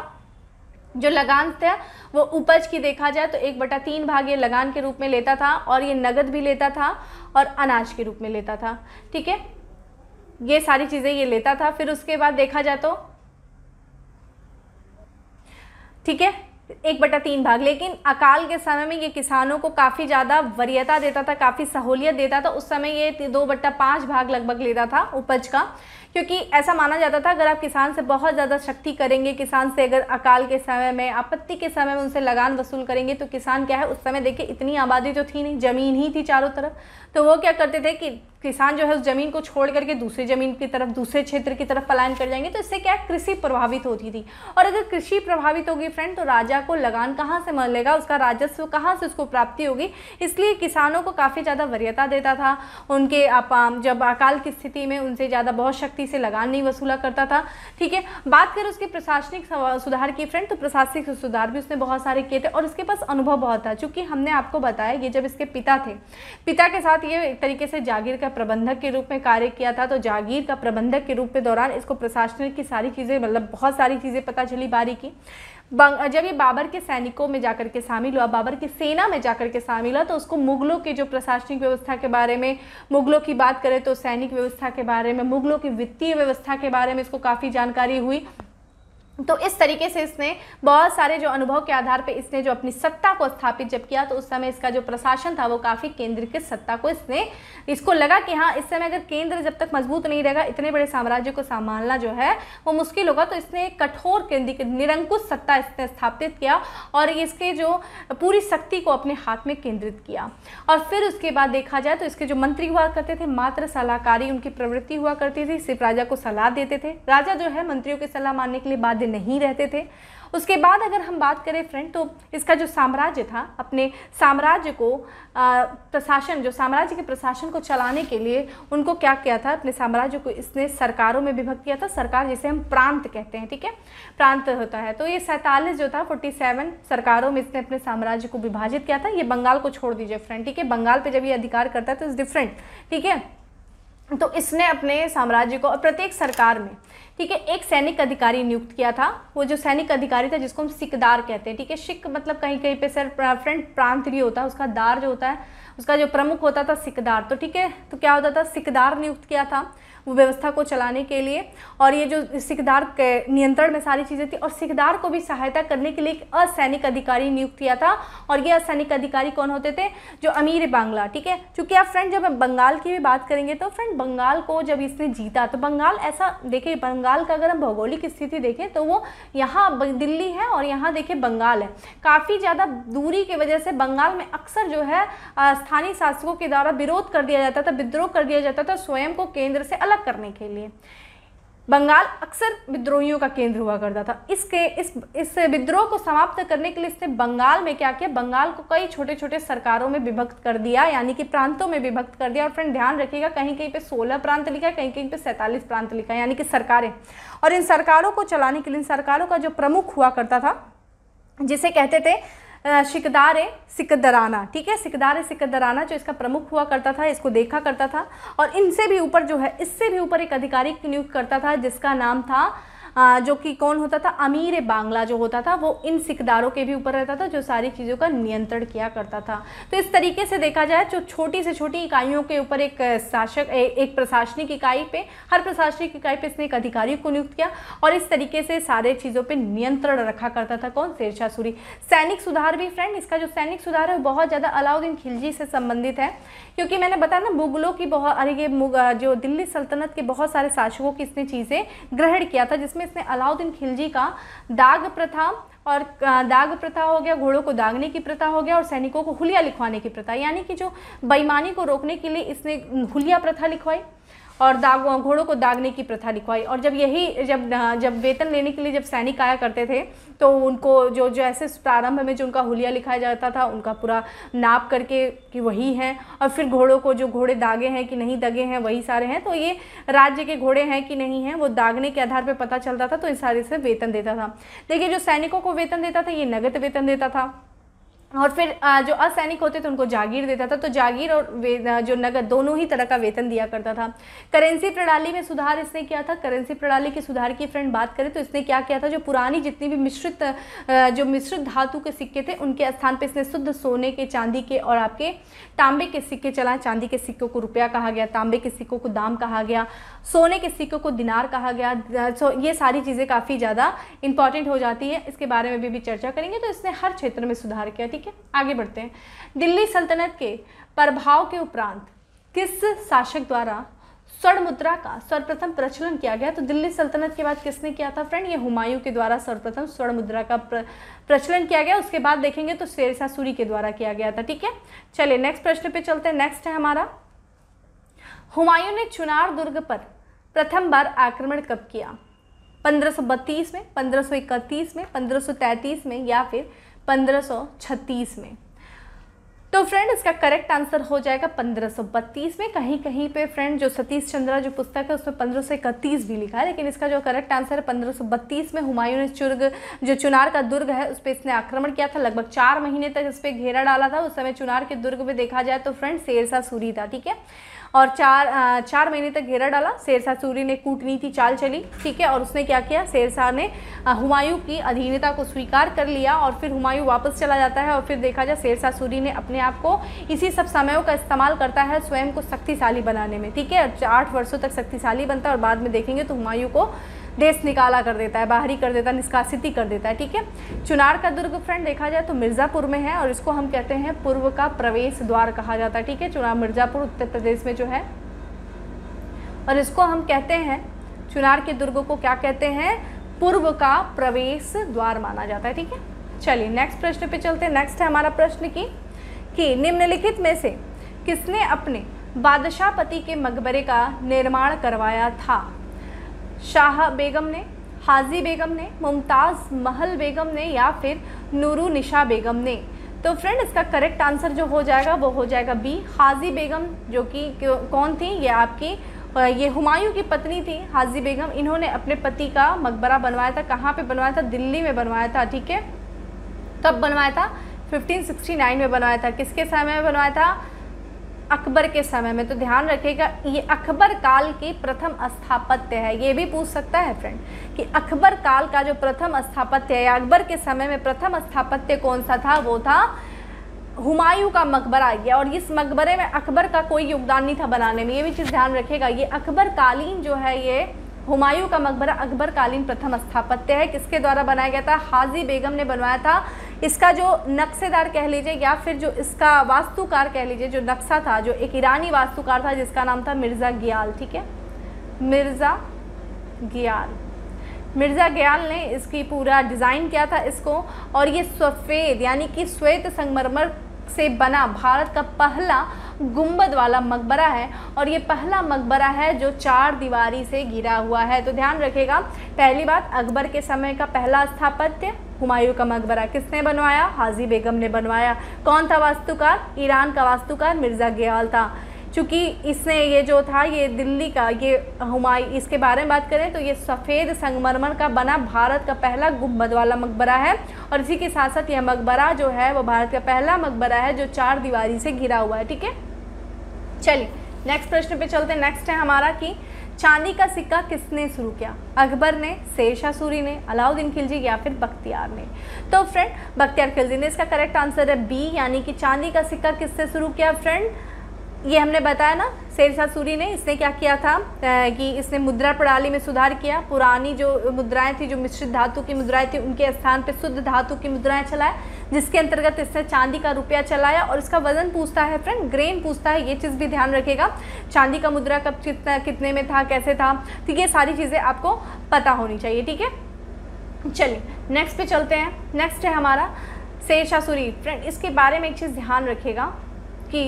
जो लगान थे वो उपज की देखा जाए तो एक बटा तीन भाग ये लगान के रूप में लेता था और ये नगद भी लेता था और अनाज के रूप में लेता था ठीक है ये सारी चीज़ें ये लेता था फिर उसके बाद देखा जाए तो ठीक है एक बटा तीन भाग लेकिन अकाल के समय में ये किसानों को काफ़ी ज़्यादा वरीयता देता था काफ़ी सहूलियत देता था उस समय ये दो बट्टा पाँच भाग लगभग लेता था उपज का क्योंकि ऐसा माना जाता था अगर आप किसान से बहुत ज़्यादा शक्ति करेंगे किसान से अगर अकाल के समय में आपत्ति के समय में उनसे लगान वसूल करेंगे तो किसान क्या है उस समय देखिए इतनी आबादी तो थी नहीं ज़मीन ही थी चारों तरफ तो वो क्या करते थे कि किसान जो है उस ज़मीन को छोड़ करके दूसरी ज़मीन की तरफ दूसरे क्षेत्र की तरफ पलायन कर जाएंगे तो इससे क्या कृषि प्रभावित होती थी और अगर कृषि प्रभावित होगी फ्रेंड तो राजा को लगान कहाँ से मिलेगा उसका राजस्व कहाँ से उसको प्राप्ति होगी इसलिए किसानों को काफ़ी ज़्यादा वरीयता देता था उनके आप जब अकाल की स्थिति में उनसे ज़्यादा बहुत शक्ति सही से लगान नहीं वसूला करता था ठीक है बात करें उसके प्रशासनिक सुधार की फ्रेंड तो प्रशासनिक सुधार भी उसने बहुत सारे किए थे और उसके पास अनुभव बहुत था चूंकि हमने आपको बताया ये जब इसके पिता थे पिता के साथ ये एक तरीके से जागीर का प्रबंधक के रूप में कार्य किया था तो जागीर का प्रबंधक के रूप में दौरान इसको प्रशासनिक की सारी चीज़ें मतलब बहुत सारी चीज़ें पता चली बारी की जब ये बाबर के सैनिकों में जाकर के शामिल हुआ बाबर की सेना में जाकर के शामिल हुआ तो उसको मुगलों के जो प्रशासनिक व्यवस्था के बारे में मुगलों की बात करें तो सैनिक व्यवस्था के बारे में मुगलों की वित्तीय व्यवस्था के बारे में इसको काफ़ी जानकारी हुई तो इस तरीके से इसने बहुत सारे जो अनुभव के आधार पर इसने जो अपनी सत्ता को स्थापित जब किया तो उस समय इसका जो प्रशासन था वो काफ़ी केंद्रीकृत सत्ता को इसने इसको लगा कि हाँ इस समय अगर केंद्र जब तक मजबूत नहीं रहेगा इतने बड़े साम्राज्य को संभालना जो है वो मुश्किल होगा तो इसने एक कठोर केंद्रीय निरंकुश सत्ता इसने स्थापित किया और इसके जो पूरी शक्ति को अपने हाथ में केंद्रित किया और फिर उसके बाद देखा जाए तो इसके जो मंत्री हुआ करते थे मात्र सलाहकारी उनकी प्रवृत्ति हुआ करती थी सिर्फ राजा को सलाह देते थे राजा जो है मंत्रियों की सलाह मानने के लिए बाध्य आगे नहीं रहते थे उसके बाद अगर हम बात करें फ्रेंड तो इसका जो साम्राज्य था अपने साम्राज्य को प्रशासन जो साम्राज्य के प्रशासन को चलाने के लिए उनको क्या किया था अपने साम्राज्य को इसने सरकारों में विभक्त किया था सरकार जिसे हम प्रांत कहते हैं ठीक है प्रांत होता है तो ये सैंतालीस जो था फोर्टी सेवन सरकारों में इसने अपने साम्राज्य को विभाजित किया था ये बंगाल को छोड़ दीजिए फ्रेंड ठीक है बंगाल पर जब ये अधिकार करता है तो इस डिफरेंट ठीक है तो इसने अपने साम्राज्य को और प्रत्येक सरकार में ठीक है एक सैनिक अधिकारी नियुक्त किया था वो जो सैनिक अधिकारी था जिसको हम सिकदार कहते हैं ठीक है सिक मतलब कहीं कहीं पे सर फ्रेंड भी होता है उसका दार जो होता है उसका जो प्रमुख होता था सिकदार तो ठीक है तो क्या होता था सिकदार नियुक्त किया था व्यवस्था को चलाने के लिए और ये जो सिकदार के नियंत्रण में सारी चीज़ें थी और सिकदार को भी सहायता करने के लिए एक असैनिक अधिकारी नियुक्त किया था और ये असैनिक अधिकारी कौन होते थे जो अमीर बांग्ला ठीक है चूँकि आप फ्रेंड जब बंगाल की भी बात करेंगे तो फ्रेंड बंगाल को जब इसने जीता तो बंगाल ऐसा देखिए बंगाल का अगर हम भौगोलिक स्थिति देखें तो वो यहाँ दिल्ली है और यहाँ देखिए बंगाल है काफ़ी ज़्यादा दूरी की वजह से बंगाल में अक्सर जो है स्थानीय शासकों के द्वारा विरोध कर दिया जाता था विद्रोह कर दिया जाता था स्वयं को केंद्र से अलग अलग करने के लिए बंगाल अक्सर विद्रोहियों का केंद्र हुआ करता था इसके इस इस विद्रोह को समाप्त करने के लिए इसने बंगाल में क्या किया बंगाल को कई छोटे छोटे सरकारों में विभक्त कर दिया यानी कि प्रांतों में विभक्त कर दिया और फ्रेंड ध्यान रखिएगा कहीं कहीं पे 16 प्रांत लिखा है कहीं कहीं पे 47 प्रांत लिखा है यानी कि सरकारें और इन सरकारों को चलाने के लिए इन सरकारों का जो प्रमुख हुआ करता था जिसे कहते थे शिकदार सिकदराना ठीक है सिकदार सिकदराना जो इसका प्रमुख हुआ करता था इसको देखा करता था और इनसे भी ऊपर जो है इससे भी ऊपर एक अधिकारी नियुक्त करता था जिसका नाम था जो कि कौन होता था अमीर बांग्ला जो होता था वो इन सिकदारों के भी ऊपर रहता था जो सारी चीज़ों का नियंत्रण किया करता था तो इस तरीके से देखा जाए जो तो छोटी से छोटी इकाइयों के ऊपर एक शासक एक प्रशासनिक इकाई पे हर प्रशासनिक इकाई पे इसने एक अधिकारी को नियुक्त किया और इस तरीके से सारे चीज़ों पर नियंत्रण रखा करता था कौन शेरशाह सूरी सैनिक सुधार भी फ्रेंड इसका जो सैनिक सुधार है वो बहुत ज़्यादा अलाउद्दीन खिलजी से संबंधित है क्योंकि मैंने बताया ना मुगलों की बहुत अरे ये जो दिल्ली सल्तनत के बहुत सारे शासकों की इसने चीज़ें ग्रहण किया था जिसमें इसमें अलाउद्दीन खिलजी का दाग प्रथा और दाग प्रथा हो गया घोड़ों को दागने की प्रथा हो गया और सैनिकों को हुलिया लिखवाने की प्रथा यानी कि जो बेईमानी को रोकने के लिए इसने हुलिया प्रथा लिखवाई और दाग घोड़ों को दागने की प्रथा लिखवाई और जब यही जब जब वेतन लेने के लिए जब सैनिक आया करते थे तो उनको जो जो ऐसे प्रारंभ में जो उनका हुलिया लिखाया जाता था उनका पूरा नाप करके कि वही हैं और फिर घोड़ों को जो घोड़े दागे हैं कि नहीं दगे हैं वही सारे हैं तो ये राज्य के घोड़े हैं कि नहीं हैं वो दागने के आधार पर पता चलता था तो इस सारे से वेतन देता था देखिए जो सैनिकों को वेतन देता था ये नगद वेतन देता था और फिर जो असैनिक होते थे उनको जागीर देता था तो जागीर और जो नगद दोनों ही तरह का वेतन दिया करता था करेंसी प्रणाली में सुधार इसने किया था करेंसी प्रणाली के सुधार की फ्रेंड बात करें तो इसने क्या किया था जो पुरानी जितनी भी मिश्रित जो मिश्रित धातु के सिक्के थे उनके स्थान पर इसने शुद्ध सोने के चांदी के और आपके तांबे के सिक्के चलाए चांदी के सिक्कों को रुपया कहा गया तांबे के सिक्कों को दाम कहा गया सोने के सिक्कों को दिनार कहा गया सो ये सारी चीज़ें काफ़ी ज़्यादा इंपॉर्टेंट हो जाती है इसके बारे में भी, भी चर्चा करेंगे तो इसने हर क्षेत्र में सुधार किया ठीक है आगे बढ़ते हैं दिल्ली सल्तनत के प्रभाव के उपरांत किस शासक द्वारा स्वर्ण मुद्रा का सर्वप्रथम प्रचलन किया गया तो दिल्ली सल्तनत के बाद किसने किया था फ्रेंड ये हुमायूं के द्वारा सर्वप्रथम स्वर्ण मुद्रा का प्रचलन किया गया उसके बाद देखेंगे तो शेर सूरी के द्वारा किया गया था ठीक है चलिए नेक्स्ट प्रश्न पे चलते हैं नेक्स्ट है हमारा हुमायूं ने चुनार दुर्ग पर प्रथम बार आक्रमण कब किया पंद्रह में पंद्रह में पंद्रह में या फिर 1536 में तो फ्रेंड इसका करेक्ट आंसर हो जाएगा 1532 में कहीं कहीं पे फ्रेंड जो सतीश चंद्रा जो पुस्तक है उसमें पंद्रह भी लिखा है लेकिन इसका जो करेक्ट आंसर है 1532 में हुमायूं ने चुर्ग जो चुनार का दुर्ग है उस पर इसने आक्रमण किया था लगभग चार महीने तक इस पर घेरा डाला था उस समय चुनार के दुर्ग में देखा जाए तो फ्रेंड शेरसा सूरी था ठीक है और चार आ, चार महीने तक घेरा डाला शेरशाह सूरी ने कूटनीति चाल चली ठीक है और उसने क्या किया शेरशाह ने हुमायूं की अधीनता को स्वीकार कर लिया और फिर हुमायूं वापस चला जाता है और फिर देखा जाए शेरशाह सूरी ने अपने आप को इसी सब समयों का इस्तेमाल करता है स्वयं को शक्तिशाली बनाने में ठीक है आठ वर्षों तक शक्तिशाली बनता है और बाद में देखेंगे तो हुमायूं को देश निकाला कर देता है बाहरी कर देता है निष्कासित कर देता है ठीक है चुनार का दुर्ग फ्रेंड देखा जाए तो मिर्ज़ापुर में है और इसको हम कहते हैं पूर्व का प्रवेश द्वार कहा जाता है ठीक है चुनार मिर्ज़ापुर उत्तर प्रदेश में जो है और इसको हम कहते हैं चुनार के दुर्ग को क्या कहते हैं पूर्व का प्रवेश द्वार माना जाता है ठीक है चलिए नेक्स्ट प्रश्न पे चलते हैं नेक्स्ट है हमारा प्रश्न की कि निम्नलिखित में से किसने अपने बादशाह पति के मकबरे का निर्माण करवाया था शाह बेगम ने हाजी बेगम ने मुमताज़ महल बेगम ने या फिर नूरू निशा बेगम ने तो फ्रेंड इसका करेक्ट आंसर जो हो जाएगा वो हो जाएगा बी हाजी बेगम जो कि कौन थी ये आपकी ये हुमायूं की पत्नी थी हाजी बेगम इन्होंने अपने पति का मकबरा बनवाया था कहाँ पे बनवाया था दिल्ली में बनवाया था ठीक है कब बनवाया था 1569 में बनवाया था किसके समय में बनवाया था अकबर के समय में तो ध्यान रखिएगा ये अकबर काल की प्रथम स्थापत्य है ये भी पूछ सकता है फ्रेंड कि अकबर काल का जो प्रथम स्थापत्य है अकबर के समय में प्रथम स्थापत्य कौन सा था वो था हुमायूं का मकबरा गया और इस मकबरे में अकबर का कोई योगदान नहीं था बनाने में ये भी चीज़ ध्यान रखेगा ये अकबर कालीन जो है ये हुमायूं का मकबरा अकबर कालीन प्रथम स्थापत्य है किसके द्वारा बनाया गया था हाजी बेगम ने बनवाया था इसका जो नक्शेदार कह लीजिए या फिर जो इसका वास्तुकार कह लीजिए जो नक्शा था जो एक ईरानी वास्तुकार था जिसका नाम था मिर्ज़ा गयाल ठीक है मिर्ज़ा गयाल मिर्ज़ा गयाल ने इसकी पूरा डिज़ाइन किया था इसको और ये सफ़ेद यानी कि श्वेत संगमरमर से बना भारत का पहला गुंबद वाला मकबरा है और ये पहला मकबरा है जो चार दीवारी से घिरा हुआ है तो ध्यान रखेगा पहली बात अकबर के समय का पहला स्थापत्य हुमायूं का मकबरा किसने बनवाया हाजी बेगम ने बनवाया कौन था वास्तुकार ईरान का वास्तुकार मिर्ज़ा गयाल था चूँकि इसने ये जो था ये दिल्ली का ये हुमायूं इसके बारे में बात करें तो ये सफ़ेद संगमरमर का बना भारत का पहला गुम्बद वाला मकबरा है और इसी के साथ साथ यह मकबरा जो है वो भारत का पहला मकबरा है जो चार दीवारी से घिरा हुआ है ठीक है चलिए नेक्स्ट प्रश्न पे चलते हैं नेक्स्ट है हमारा कि चांदी का सिक्का किसने शुरू किया अकबर ने शेरशाह सूरी ने अलाउद्दीन खिलजी या फिर बख्तियार ने तो फ्रेंड बख्तियार खिलजी ने इसका करेक्ट आंसर है बी यानी कि चांदी का सिक्का किससे शुरू किया फ्रेंड ये हमने बताया ना शेरशाह सूरी ने इसने क्या किया था कि इसने मुद्रा प्रणाली में सुधार किया पुरानी जो मुद्राएं थी जो मिश्रित धातु की मुद्राएं थी उनके स्थान पर शुद्ध धातु की मुद्राएं चलाए जिसके अंतर्गत इसने चांदी का रुपया चलाया और इसका वजन पूछता है फ्रेंड ग्रेन पूछता है ये चीज़ भी ध्यान रखेगा चांदी का मुद्रा कब कितना कितने में था कैसे था तो ये सारी चीज़ें आपको पता होनी चाहिए ठीक है चलिए नेक्स्ट पे चलते हैं नेक्स्ट है हमारा शेरशाह सूरी फ्रेंड इसके बारे में एक चीज़ ध्यान रखेगा कि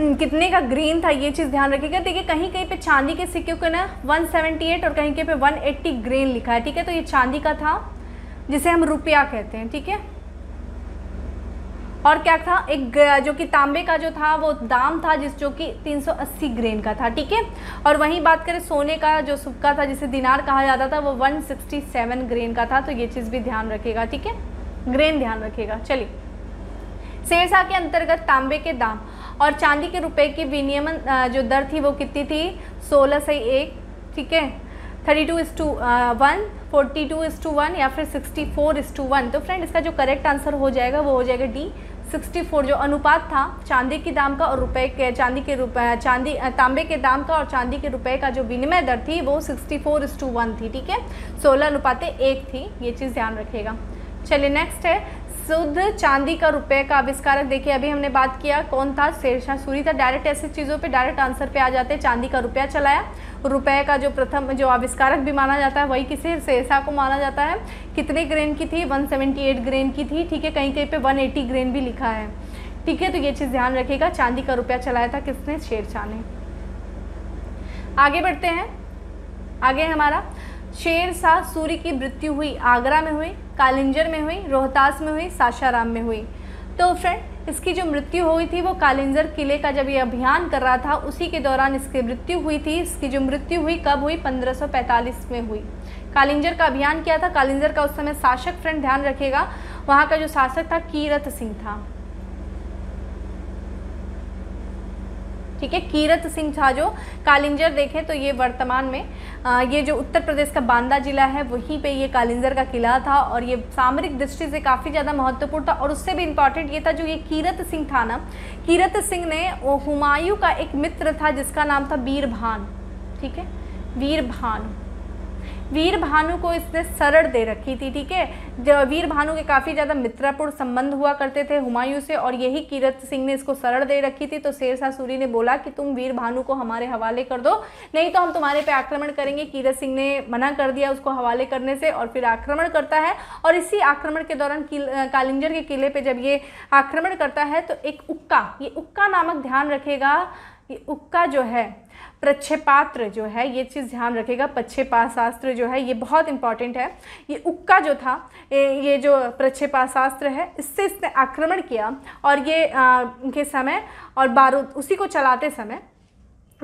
हम्म, कितने का ग्रीन था ये चीज़ ध्यान रखिएगा देखिए कहीं कहीं पे चांदी के सिक्के को ना 178 और कहीं कहीं पे 180 ग्रेन लिखा है ठीक है तो ये चांदी का था जिसे हम रुपया कहते हैं ठीक है और क्या था एक जो कि तांबे का जो था वो दाम था जिस जो कि 380 ग्रेन का था ठीक है और वहीं बात करें सोने का जो सुक्का था जिसे दिनार कहा जाता था वो 167 ग्रेन का था तो ये चीज़ भी ध्यान रखेगा ठीक है ग्रेन ध्यान रखिएगा चलिए सेरसा के अंतर्गत तांबे के दाम और चांदी के रुपए की विनियमन जो दर थी वो कितनी थी सोलह सही एक ठीक है thirty two is to one forty two is to one या फिर sixty four is to one तो फ्रेंड इसका जो करेक्ट आंसर हो जाएगा वो हो जाएगा डी सिक्सटी फोर जो अनुपात था चांदी के दाम का और रुपए के चांदी के रुपए चांदी तांबे के दाम का और चांदी के रुपए का जो विनिमय दर थी वो sixty four is to one थी ठीक है सोलह अनुपातें एक थी ये चीज़ ध्यान रखिएगा चलिए नेक्स्ट है शुद्ध चांदी का रुपए का आविष्कारक देखिए अभी हमने बात किया कौन था शेरशाह सूरी था डायरेक्ट ऐसी चीज़ों पे डायरेक्ट आंसर पे आ जाते हैं चांदी का रुपया चलाया रुपए का जो प्रथम जो आविष्कारक भी माना जाता है वही किसे शेरशाह को माना जाता है कितने ग्रेन की थी 178 ग्रेन की थी ठीक है कहीं कहीं पर वन ग्रेन भी लिखा है ठीक है तो ये चीज़ ध्यान रखिएगा चांदी का रुपया चलाया था किसने शेरशाह ने आगे बढ़ते हैं आगे हमारा शेर शाह सूरी की मृत्यु हुई आगरा में हुई कालिंजर में हुई रोहतास में हुई सासाराम में हुई तो फ्रेंड इसकी जो मृत्यु हुई थी वो कालिंजर किले का जब ये अभियान कर रहा था उसी के दौरान इसकी मृत्यु हुई थी इसकी जो मृत्यु हुई कब हुई 1545 में हुई कालिंजर का अभियान किया था कालिंजर का उस समय शासक फ्रेंड ध्यान रखेगा वहाँ का जो शासक था कीरत सिंह था ठीक है कीरत सिंह झा जो कालिंजर देखें तो ये वर्तमान में आ, ये जो उत्तर प्रदेश का बांदा जिला है वहीं पे ये कालिंजर का किला था और ये सामरिक दृष्टि से काफ़ी ज़्यादा महत्वपूर्ण था और उससे भी इम्पॉर्टेंट ये था जो ये कीरत सिंह था ना कीरत सिंह ने हुमायूं का एक मित्र था जिसका नाम था वीरभान ठीक है वीरभान वीर भानु को इसने सरण दे रखी थी ठीक है वीर भानु के काफ़ी ज़्यादा मित्रापूर्ण संबंध हुआ करते थे हुमायूं से और यही कीरत सिंह ने इसको सरण दे रखी थी तो शेरशाह सूरी ने बोला कि तुम वीर भानु को हमारे हवाले कर दो नहीं तो हम तुम्हारे पे आक्रमण करेंगे कीरत सिंह ने मना कर दिया उसको हवाले करने से और फिर आक्रमण करता है और इसी आक्रमण के दौरान कालिंजर के किले पर जब ये आक्रमण करता है तो एक उक्का ये उक्का नामक ध्यान रखेगा ये उक्का जो है प्रक्षेपात्र जो है ये चीज़ ध्यान रखेगा प्रक्षेपाशास्त्र जो है ये बहुत इंपॉर्टेंट है ये उक्का जो था ये जो प्रक्षेपाशास्त्र है इससे इसने आक्रमण किया और ये आ, उनके समय और बारूद उसी को चलाते समय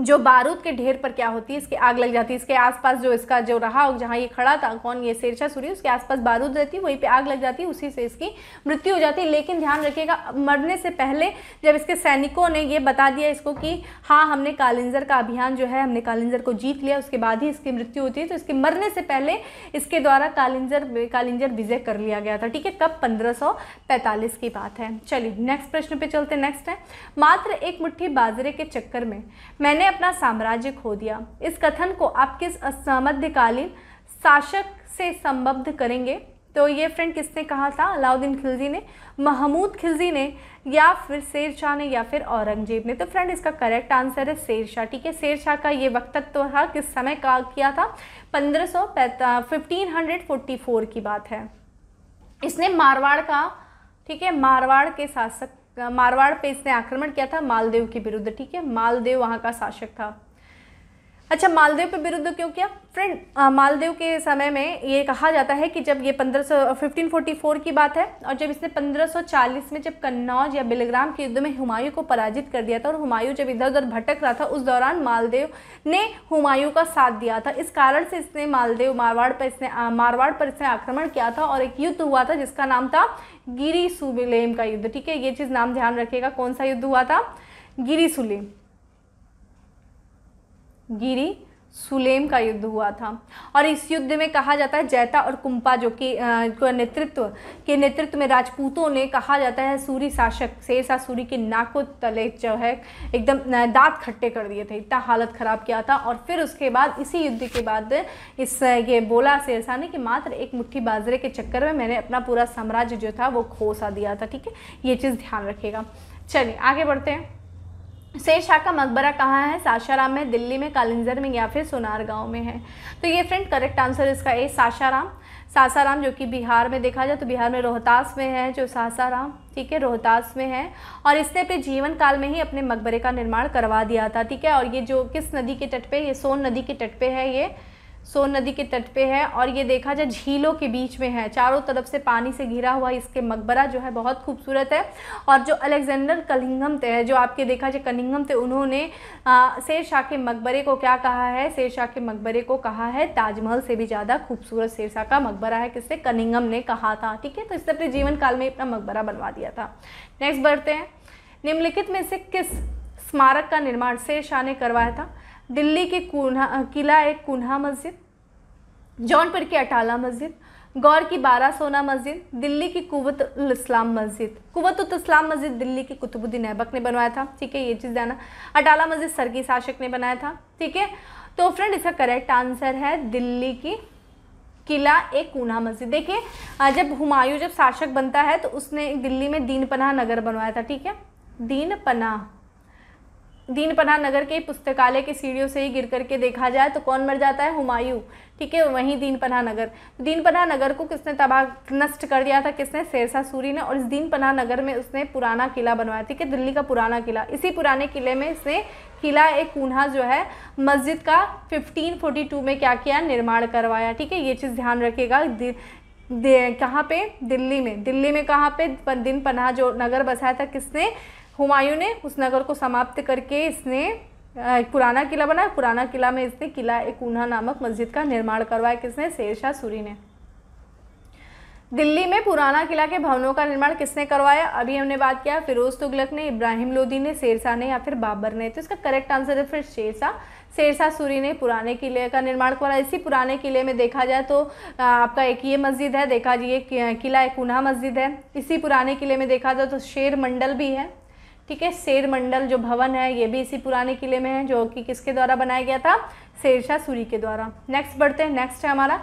जो बारूद के ढेर पर क्या होती है इसकी आग लग जाती है इसके आसपास जो इसका जो रहा हो जहाँ ये खड़ा था कौन ये शेरशाह सूरी उसके आसपास बारूद रहती है वहीं पे आग लग जाती है उसी से इसकी मृत्यु हो जाती है लेकिन ध्यान रखिएगा मरने से पहले जब इसके सैनिकों ने ये बता दिया इसको कि हाँ हमने कालिंजर का अभियान जो है हमने कालिंजर को जीत लिया उसके बाद ही इसकी मृत्यु होती है तो इसके मरने से पहले इसके द्वारा कालिंजर कालिंजर विजय कर लिया गया था ठीक है कब पंद्रह की बात है चलिए नेक्स्ट प्रश्न पे चलते नेक्स्ट है मात्र एक मुठ्ठी बाजरे के चक्कर में मैंने उन्होंने अपना साम्राज्य खो दिया इस कथन को आप किस असमध्यकालीन शासक से संबद्ध करेंगे तो ये फ्रेंड किसने कहा था अलाउद्दीन खिलजी ने महमूद खिलजी ने या फिर शेर शाह ने या फिर औरंगजेब ने तो फ्रेंड इसका करेक्ट आंसर है शेर शाह ठीक है शेर शाह का ये वक्तत्व तो था किस समय का किया था पंद्रह सौ की बात है इसने मारवाड़ का ठीक है मारवाड़ के शासक मारवाड़ पे इसने आक्रमण किया था मालदेव के विरुद्ध ठीक है मालदेव वहां का शासक था अच्छा मालदेव के विरुद्ध क्यों किया फ्रेंड मालदेव के समय में ये कहा जाता है कि जब ये 1500 1544 की बात है और जब इसने 1540 में जब कन्नौज या बिलग्राम के युद्ध में हुमायूं को पराजित कर दिया था और हुमायूं जब इधर उधर भटक रहा था उस दौरान मालदेव ने हुमायूं का साथ दिया था इस कारण से इसने मालदेव मारवाड़ पर इसने मारवाड़ पर इसने आक्रमण किया था और एक युद्ध हुआ था जिसका नाम था गिरी सुबिलेम का युद्ध ठीक है ये चीज़ नाम ध्यान रखिएगा कौन सा युद्ध हुआ था गिरी सुलेम गिरी सुलेम का युद्ध हुआ था और इस युद्ध में कहा जाता है जैता और कुंपा जो कि नेतृत्व के नेतृत्व में राजपूतों ने कहा जाता है सूरी शासक शेरशाह सूरी के नाकों तले जो है एकदम दांत खट्टे कर दिए थे इतना हालत ख़राब किया था और फिर उसके बाद इसी युद्ध के बाद इस ये बोला शेरशाह ने कि मात्र एक मुट्ठी बाजरे के चक्कर में मैंने अपना पूरा साम्राज्य जो था वो खोसा दिया था ठीक है ये चीज़ ध्यान रखेगा चलिए आगे बढ़ते हैं शेर शाह का मकबरा कहाँ है साशाराम में दिल्ली में कालिंजर में या फिर सोनार गांव में है तो ये फ्रेंड करेक्ट आंसर इसका ए सासाराम सासाराम जो कि बिहार में देखा जाए तो बिहार में रोहतास में है जो सासाराम ठीक है रोहतास में है और इसने अपने जीवन काल में ही अपने मकबरे का निर्माण करवा दिया था ठीक है और ये जो किस नदी के तट पे ये सोन नदी के तट पे है ये सोन नदी के तट पे है और ये देखा जाए झीलों के बीच में है चारों तरफ से पानी से घिरा हुआ इसके मकबरा जो है बहुत खूबसूरत है और जो अलेक्जेंडर कलिंगम थे जो आपके देखा जाए कलिंगम थे उन्होंने शेर शाह के मकबरे को क्या कहा है शेर शाह के मकबरे को कहा है ताजमहल से भी ज़्यादा खूबसूरत शेर शाह का मकबरा है किससे कलिंगम ने कहा था ठीक है तो इससे अपने जीवन काल में अपना मकबरा बनवा दिया था नेक्स्ट बढ़ते हैं निम्नलिखित में से किस स्मारक का निर्माण शेर शाह ने करवाया था दिल्ली के कुन्हा किला एक कुन्हा मस्जिद जौनपुर की अटाला मस्जिद गौर की बारह सोना मस्जिद दिल्ली की कुवत इस्लाम मस्जिद कुवत इस्लाम मस्जिद दिल्ली के कुतुबुद्दीन ऐबक ने बनवाया था ठीक है ये चीज़ जाना अटाला मस्जिद सरकी शासक ने बनाया था ठीक है तो फ्रेंड इसका करेक्ट आंसर है दिल्ली की किला एक कूना मस्जिद देखिए जब हुमायूं जब शासक बनता है तो उसने दिल्ली में दीन पनाह नगर बनवाया था ठीक है दीन पनाह दीनपना नगर के पुस्तकालय के सीढ़ियों से ही गिर करके देखा जाए तो कौन मर जाता है हुमायूं ठीक है वहीं दीनपना नगर दीनपना नगर को किसने तबाह नष्ट कर दिया था किसने शेरशाह सूरी ने और इस दीनपना नगर में उसने पुराना किला बनवाया ठीक है दिल्ली का पुराना किला इसी पुराने किले में इसने किला एक कूना जो है मस्जिद का फिफ्टीन में क्या किया निर्माण करवाया ठीक है ये चीज़ ध्यान रखिएगा कहाँ पे दिल्ली में दिल्ली में कहाँ पे दिन जो नगर बसाया था किसने हुमायूं ने उस नगर को समाप्त करके इसने एक पुराना किला बनाया पुराना किला में इसने किला एक ऊना नामक मस्जिद का निर्माण करवाया किसने शेरशाह सूरी ने दिल्ली में पुराना किला के भवनों का निर्माण किसने करवाया अभी हमने बात किया फिरोज तुगलक ने इब्राहिम लोधी ने शेरशाह ने या फिर बाबर ने तो इसका करेक्ट आंसर है फिर शेरशाह शेरशाह सूरी ने पुराने किले का निर्माण करवाया इसी पुराने किले में देखा जाए तो आपका एक ये मस्जिद है देखा जाइए किला एक ऊना मस्जिद है इसी पुराने किले में देखा जाए तो शेर मंडल भी है ठीक है शेर मंडल जो भवन है ये भी इसी पुराने किले में है जो कि किसके द्वारा बनाया गया था शेरशाह सूरी के द्वारा नेक्स्ट बढ़ते हैं नेक्स्ट है हमारा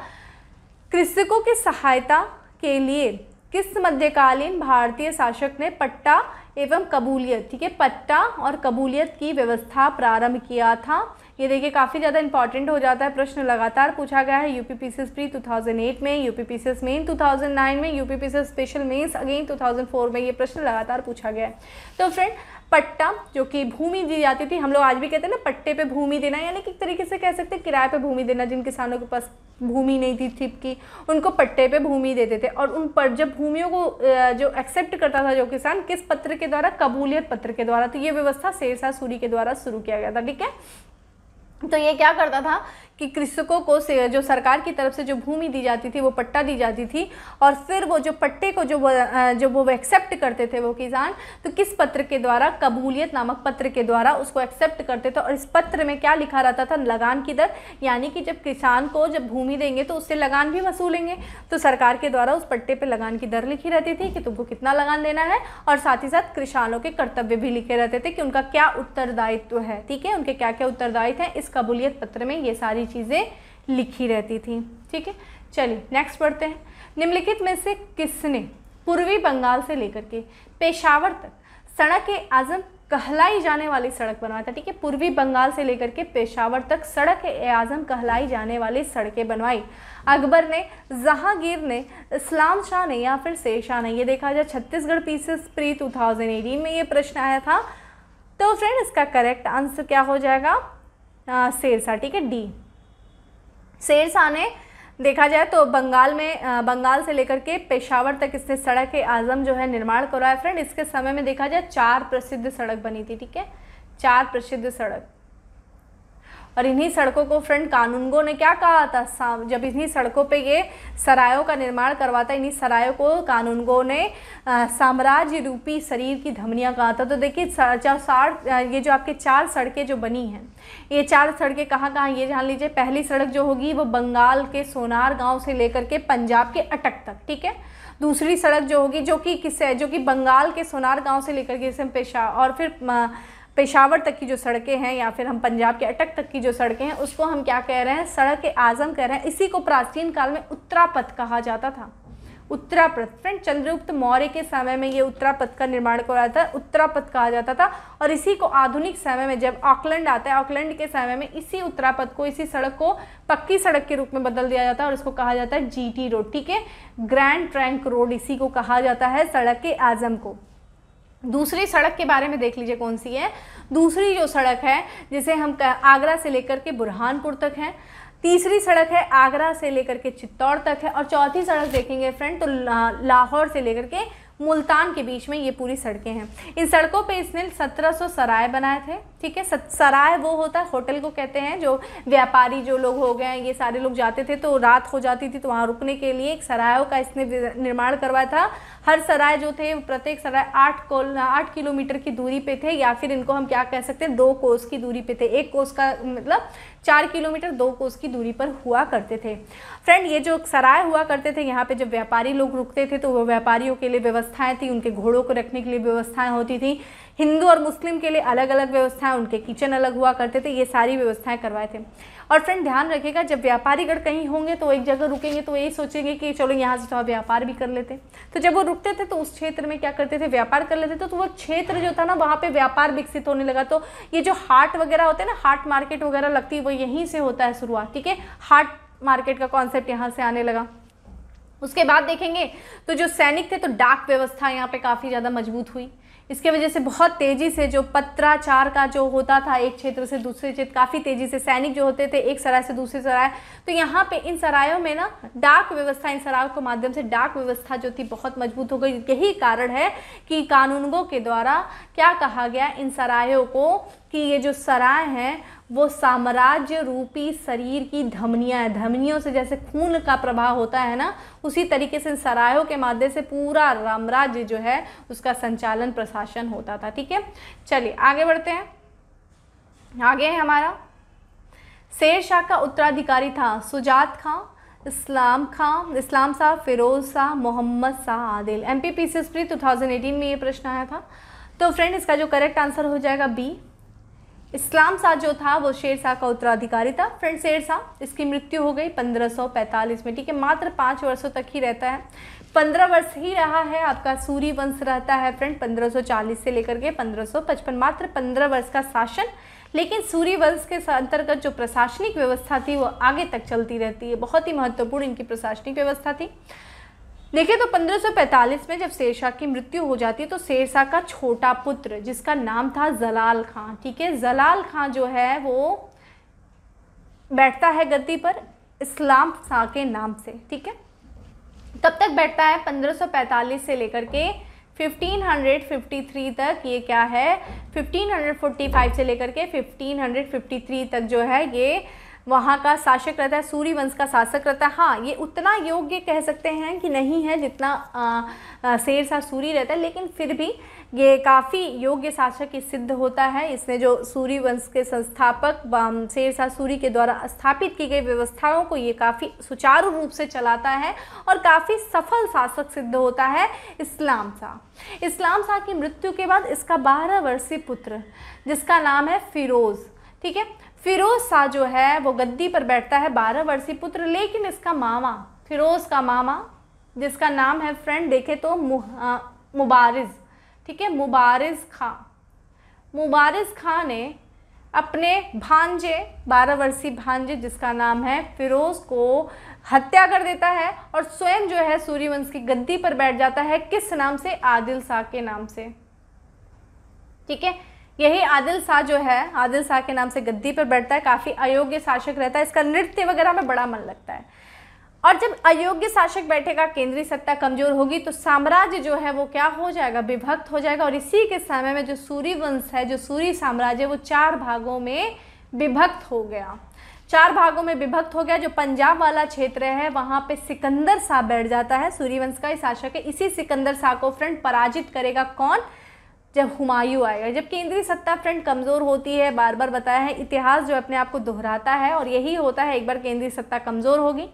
कृषकों की सहायता के लिए किस मध्यकालीन भारतीय शासक ने पट्टा एवं कबूलियत ठीक है पट्टा और कबूलियत की व्यवस्था प्रारंभ किया था ये देखिए काफ़ी ज़्यादा इंपॉर्टेंट हो जाता है प्रश्न लगातार पूछा गया है यूपी पी प्री 2008 में UP P C main nine में UP P special mains again 2004 में ये प्रश्न लगातार पूछा गया है तो फ्रेंड पट्टा जो कि भूमि दी जाती थी हम लोग आज भी कहते हैं ना पट्टे पे भूमि देना यानी कि एक तरीके से कह सकते हैं किराए पे भूमि देना जिन किसानों के पास भूमि नहीं थी ट्रिप की उनको पट्टे पे भूमि देते थे और उन पर जब भूमियों को जो एक्सेप्ट करता था जो किसान किस पत्र के द्वारा कबूलियत पत्र के द्वारा तो ये व्यवस्था शेरशाह सूरी के द्वारा शुरू किया गया था ठीक है तो ये क्या करता था कि कृषकों को से जो सरकार की तरफ से जो भूमि दी जाती थी वो पट्टा दी जाती थी और फिर वो जो पट्टे को जो जो वो एक्सेप्ट करते थे वो किसान तो किस पत्र के द्वारा कबूलियत नामक पत्र के द्वारा उसको एक्सेप्ट करते थे और इस पत्र में क्या लिखा रहता था लगान की दर यानी कि जब किसान को जब भूमि देंगे तो उससे लगान भी वसूलेंगे तो सरकार के द्वारा उस पट्टे पर लगान की दर लिखी रहती थी कि तुमको कितना लगान देना है और साथ ही साथ किसानों के कर्तव्य भी लिखे रहते थे कि उनका क्या उत्तरदायित्व है ठीक है उनके क्या क्या उत्तरदायित्व है इस कबूलियत पत्र में ये सारी सारी चीज़ें लिखी रहती थी ठीक है चलिए नेक्स्ट पढ़ते हैं निम्नलिखित में से किसने पूर्वी बंगाल से लेकर के पेशावर तक सड़क ए आज़म कहलाई जाने वाली सड़क बनवाया था ठीक है पूर्वी बंगाल से लेकर के पेशावर तक सड़क ए आज़म कहलाई जाने वाली सड़कें बनवाई अकबर ने जहांगीर ने इस्लाम शाह ने या फिर शेर शाह ने ये देखा जाए छत्तीसगढ़ पीसेस प्री 2018 में ये प्रश्न आया था तो फ्रेंड इसका करेक्ट आंसर क्या हो जाएगा शेर शाह ठीक है डी शेरशाह ने देखा जाए तो बंगाल में बंगाल से लेकर के पेशावर तक इसने सड़क आज़म जो है निर्माण करवाया फ्रेंड इसके समय में देखा जाए चार प्रसिद्ध सड़क बनी थी ठीक है चार प्रसिद्ध सड़क और इन्हीं सड़कों को फ्रेंड कानूनगो ने क्या कहा था जब इन्हीं सड़कों पे ये सरायों का निर्माण करवाता इन्हीं सरायों को कानूनगो ने साम्राज्य रूपी शरीर की धमनियाँ कहा था तो देखिए साठ ये जो आपके चार सड़कें जो बनी हैं ये चार सड़कें कहाँ कहाँ ये जान लीजिए पहली सड़क जो होगी वो बंगाल के सोनार गाँव से लेकर के पंजाब के अटक तक ठीक है दूसरी सड़क जो होगी जो कि किससे जो कि बंगाल के सोनार गांव से लेकर के पेशा और फिर पेशावर तक की जो सड़कें हैं या फिर हम पंजाब के अटक तक की जो सड़कें हैं उसको हम क्या कह रहे हैं सड़क आज़म कह रहे हैं इसी को प्राचीन काल में उत्तरापथ कहा जाता था उत्तरापथ फ्रेंड चंद्रगुप्त मौर्य के समय में ये उत्तरापथ का निर्माण कराया था उत्तरापथ कहा जाता था और इसी को आधुनिक समय में जब ऑकलैंड आता है ऑकलैंड के समय में इसी उत्तरापथ को इसी सड़क को पक्की सड़क के रूप में बदल दिया जाता है और इसको कहा जाता है जीटी रोड ठीक है ग्रैंड ट्रैंक रोड इसी को कहा जाता है सड़क के आजम को दूसरी सड़क के बारे में देख लीजिए कौन सी है दूसरी जो सड़क है जिसे हम आगरा से लेकर के बुरहानपुर तक है तीसरी सड़क है आगरा से लेकर के चित्तौड़ तक है और चौथी सड़क देखेंगे फ्रेंड तो ला, लाहौर से लेकर के मुल्तान के बीच में ये पूरी सड़कें हैं इन सड़कों पे इसने 1700 सराय बनाए थे ठीक है सराय वो होता है होटल को कहते हैं जो व्यापारी जो लोग हो गए ये सारे लोग जाते थे तो रात हो जाती थी तो वहाँ रुकने के लिए एक सरायों का इसने निर्माण करवाया था हर सराय जो थे प्रत्येक सराय आठ कोल आठ किलोमीटर की दूरी पे थे या फिर इनको हम क्या कह सकते हैं दो कोस की दूरी पे थे एक कोस का मतलब चार किलोमीटर दो कोस की दूरी पर हुआ करते थे फ्रेंड ये जो सराय हुआ करते थे यहाँ पे जब व्यापारी लोग रुकते थे तो वो व्यापारियों के लिए व्यवस्थाएं थी उनके घोड़ों को रखने के लिए व्यवस्थाएं होती थी हिंदू और मुस्लिम के लिए अलग अलग व्यवस्थाएं उनके किचन अलग हुआ करते थे ये सारी व्यवस्थाएं करवाए थे और फ्रेंड ध्यान रखिएगा जब व्यापारीगढ़ कहीं होंगे तो एक जगह रुकेंगे तो यही सोचेंगे कि चलो यहाँ से थोड़ा व्यापार भी कर लेते तो जब वो रुकते थे तो उस क्षेत्र में क्या करते थे व्यापार कर लेते थे तो वो क्षेत्र जो था ना वहाँ पर व्यापार विकसित होने लगा तो ये जो हाट वगैरह होते हैं ना हाट मार्केट वगैरह लगती है वो यहीं से होता है शुरुआत ठीक है हाट मार्केट का कॉन्सेप्ट यहाँ से आने लगा उसके बाद देखेंगे तो जो सैनिक थे तो डाक व्यवस्था यहाँ पे काफ़ी ज़्यादा मजबूत हुई इसके वजह से बहुत तेज़ी से जो पत्राचार का जो होता था एक क्षेत्र से दूसरे क्षेत्र काफ़ी तेज़ी से सैनिक जो होते थे एक सराय से दूसरे सराय तो यहाँ पे इन सरायों में ना डाक व्यवस्था इन सरायों के माध्यम से डाक व्यवस्था जो थी बहुत मजबूत हो गई यही कारण है कि कानूनगों के द्वारा क्या कहा गया इन सरायों को कि ये जो सराय हैं वो साम्राज्य रूपी शरीर की धमनियाँ है धमनियों से जैसे खून का प्रभाव होता है ना उसी तरीके से सरायों के माध्यम से पूरा रामराज्य जो है उसका संचालन प्रशासन होता था ठीक है चलिए आगे बढ़ते हैं आगे है हमारा शेर शाह का उत्तराधिकारी था Sujat Khan Islam Khan Islam Shah Firoz Shah Mohammad Shah Adil M P P C two thousand eighteen में ये प्रश्न आया था तो फ्रेंड इसका जो करेक्ट आंसर हो जाएगा बी इस्लाम शाह जो था वो शेर शाह का उत्तराधिकारी था फ्रेंड शेर शाह इसकी मृत्यु हो गई 1545 में ठीक है मात्र पाँच वर्षों तक ही रहता है पंद्रह वर्ष ही रहा है आपका सूर्य वंश रहता है फ्रेंड 1540 से लेकर के 1555 मात्र पंद्रह वर्ष का शासन लेकिन सूर्य वंश के अंतर्गत जो प्रशासनिक व्यवस्था थी वो आगे तक चलती रहती है बहुत ही महत्वपूर्ण इनकी प्रशासनिक व्यवस्था थी देखिए तो 1545 में जब शेरशाह की मृत्यु हो जाती है तो शेरशाह का छोटा पुत्र जिसका नाम था जलाल खां ठीक है जलाल खां जो है वो बैठता है गद्दी पर इस्लाम शाह के नाम से ठीक है तब तक बैठता है 1545 से लेकर के 1553 तक ये क्या है 1545 से लेकर के 1553 तक जो है ये वहाँ का शासक रहता है सूर्य वंश का शासक रहता है हाँ ये उतना योग्य कह सकते हैं कि नहीं है जितना शेर शाह सूरी रहता है लेकिन फिर भी ये काफ़ी योग्य शासक सिद्ध होता है इसने जो सूर्य वंश के संस्थापक शेर शाह सूरी के द्वारा स्थापित की गई व्यवस्थाओं को ये काफ़ी सुचारू रूप से चलाता है और काफ़ी सफल शासक सिद्ध होता है इस्लाम शाह इस्लाम शाह की मृत्यु के बाद इसका बारह वर्षीय पुत्र जिसका नाम है फिरोज़ ठीक है फिरोज शाह जो है वो गद्दी पर बैठता है बारह वर्षीय पुत्र लेकिन इसका मामा फिरोज का मामा जिसका नाम है फ्रेंड देखे तो मुबारिज ठीक है मुबारिज खां मुबारिज खां ने अपने भांजे बारह वर्षीय भांजे जिसका नाम है फिरोज को हत्या कर देता है और स्वयं जो है सूर्यवंश की गद्दी पर बैठ जाता है किस नाम से आदिल शाह के नाम से ठीक है यही आदिल शाह जो है आदिल शाह के नाम से गद्दी पर बैठता है काफ़ी अयोग्य शासक रहता है इसका नृत्य वगैरह में बड़ा मन लगता है और जब अयोग्य शासक बैठेगा केंद्रीय सत्ता कमजोर होगी तो साम्राज्य जो है वो क्या हो जाएगा विभक्त हो जाएगा और इसी के समय में जो सूर्य वंश है जो सूर्य साम्राज्य वो चार भागों में विभक्त हो गया चार भागों में विभक्त हो गया जो पंजाब वाला क्षेत्र है वहाँ पे सिकंदर शाह बैठ जाता है सूर्यवंश का ही शासक है इसी सिकंदर शाह को फ्रंट पराजित करेगा कौन जब हुमायूं आएगा जब केंद्रीय सत्ता फ्रंट कमज़ोर होती है बार बार बताया है इतिहास जो अपने आप को दोहराता है और यही होता है एक बार केंद्रीय सत्ता कमज़ोर होगी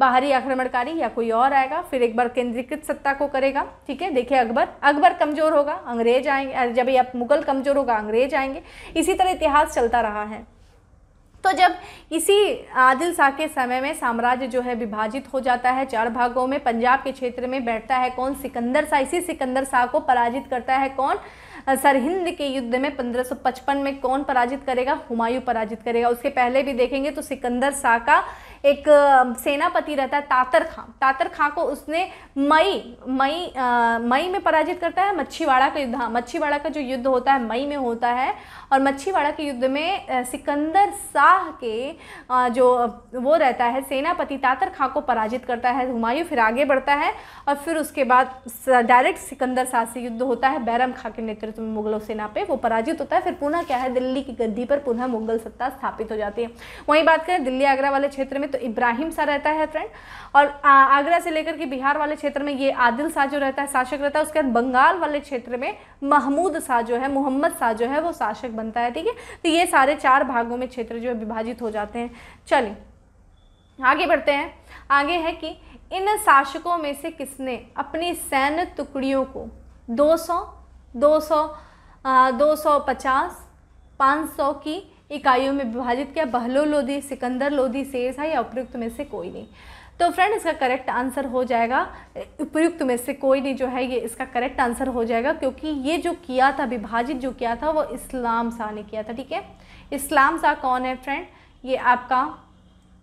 बाहरी आक्रमणकारी या कोई और आएगा फिर एक बार केंद्रीकृत सत्ता को करेगा ठीक है देखिए अकबर अकबर कमज़ोर होगा अंग्रेज आएंगे जब ये मुगल कमज़ोर होगा अंग्रेज आएंगे इसी तरह इतिहास चलता रहा है तो जब इसी आदिल शाह के समय में साम्राज्य जो है विभाजित हो जाता है चार भागों में पंजाब के क्षेत्र में बैठता है कौन सिकंदर शाह इसी सिकंदर शाह को पराजित करता है कौन सरहिंद के युद्ध में 1555 में कौन पराजित करेगा हुमायूं पराजित करेगा उसके पहले भी देखेंगे तो सिकंदर शाह का एक सेनापति रहता है तातर खां तातर खां को उसने मई मई मई में पराजित करता है मच्छीवाड़ा का युद्ध हाँ मच्छीवाड़ा का जो युद्ध होता है मई में होता है और मच्छीवाड़ा के युद्ध में सिकंदर शाह के आ, जो वो रहता है सेनापति तातर खां को पराजित करता है हुमायूं फिर आगे बढ़ता है और फिर उसके बाद डायरेक्ट सिकंदर शाह से युद्ध होता है बैरम खां के नेतृत्व में मुगलों सेना पे वो पराजित होता है फिर पुनः क्या है दिल्ली की गद्दी पर पुनः मुगल सत्ता स्थापित हो जाती है वहीं बात करें दिल्ली आगरा वाले क्षेत्र में तो इब्राहिम सा रहता है फ्रेंड और आगरा से लेकर के बिहार वाले क्षेत्र में ये आदिल शाह जो रहता है शासक रहता है उसके बाद बंगाल वाले क्षेत्र में महमूद शाह जो है मोहम्मद शाह जो है वो शासक बनता है ठीक है तो ये सारे चार भागों में क्षेत्र जो है विभाजित हो जाते हैं चलिए आगे बढ़ते हैं आगे है कि इन शासकों में से किसने अपनी सैन्य टुकड़ियों को 200, 200, 250, 500 की इकाइयों में विभाजित किया बहलो लोधी सिकंदर लोधी शेरशाह या उपयुक्त में से कोई नहीं तो फ्रेंड इसका करेक्ट आंसर हो जाएगा उपयुक्त में से कोई नहीं जो है ये इसका करेक्ट आंसर हो जाएगा क्योंकि ये जो किया था विभाजित जो किया था वो इस्लाम शाह ने किया था ठीक है इस्लाम शाह कौन है फ्रेंड ये आपका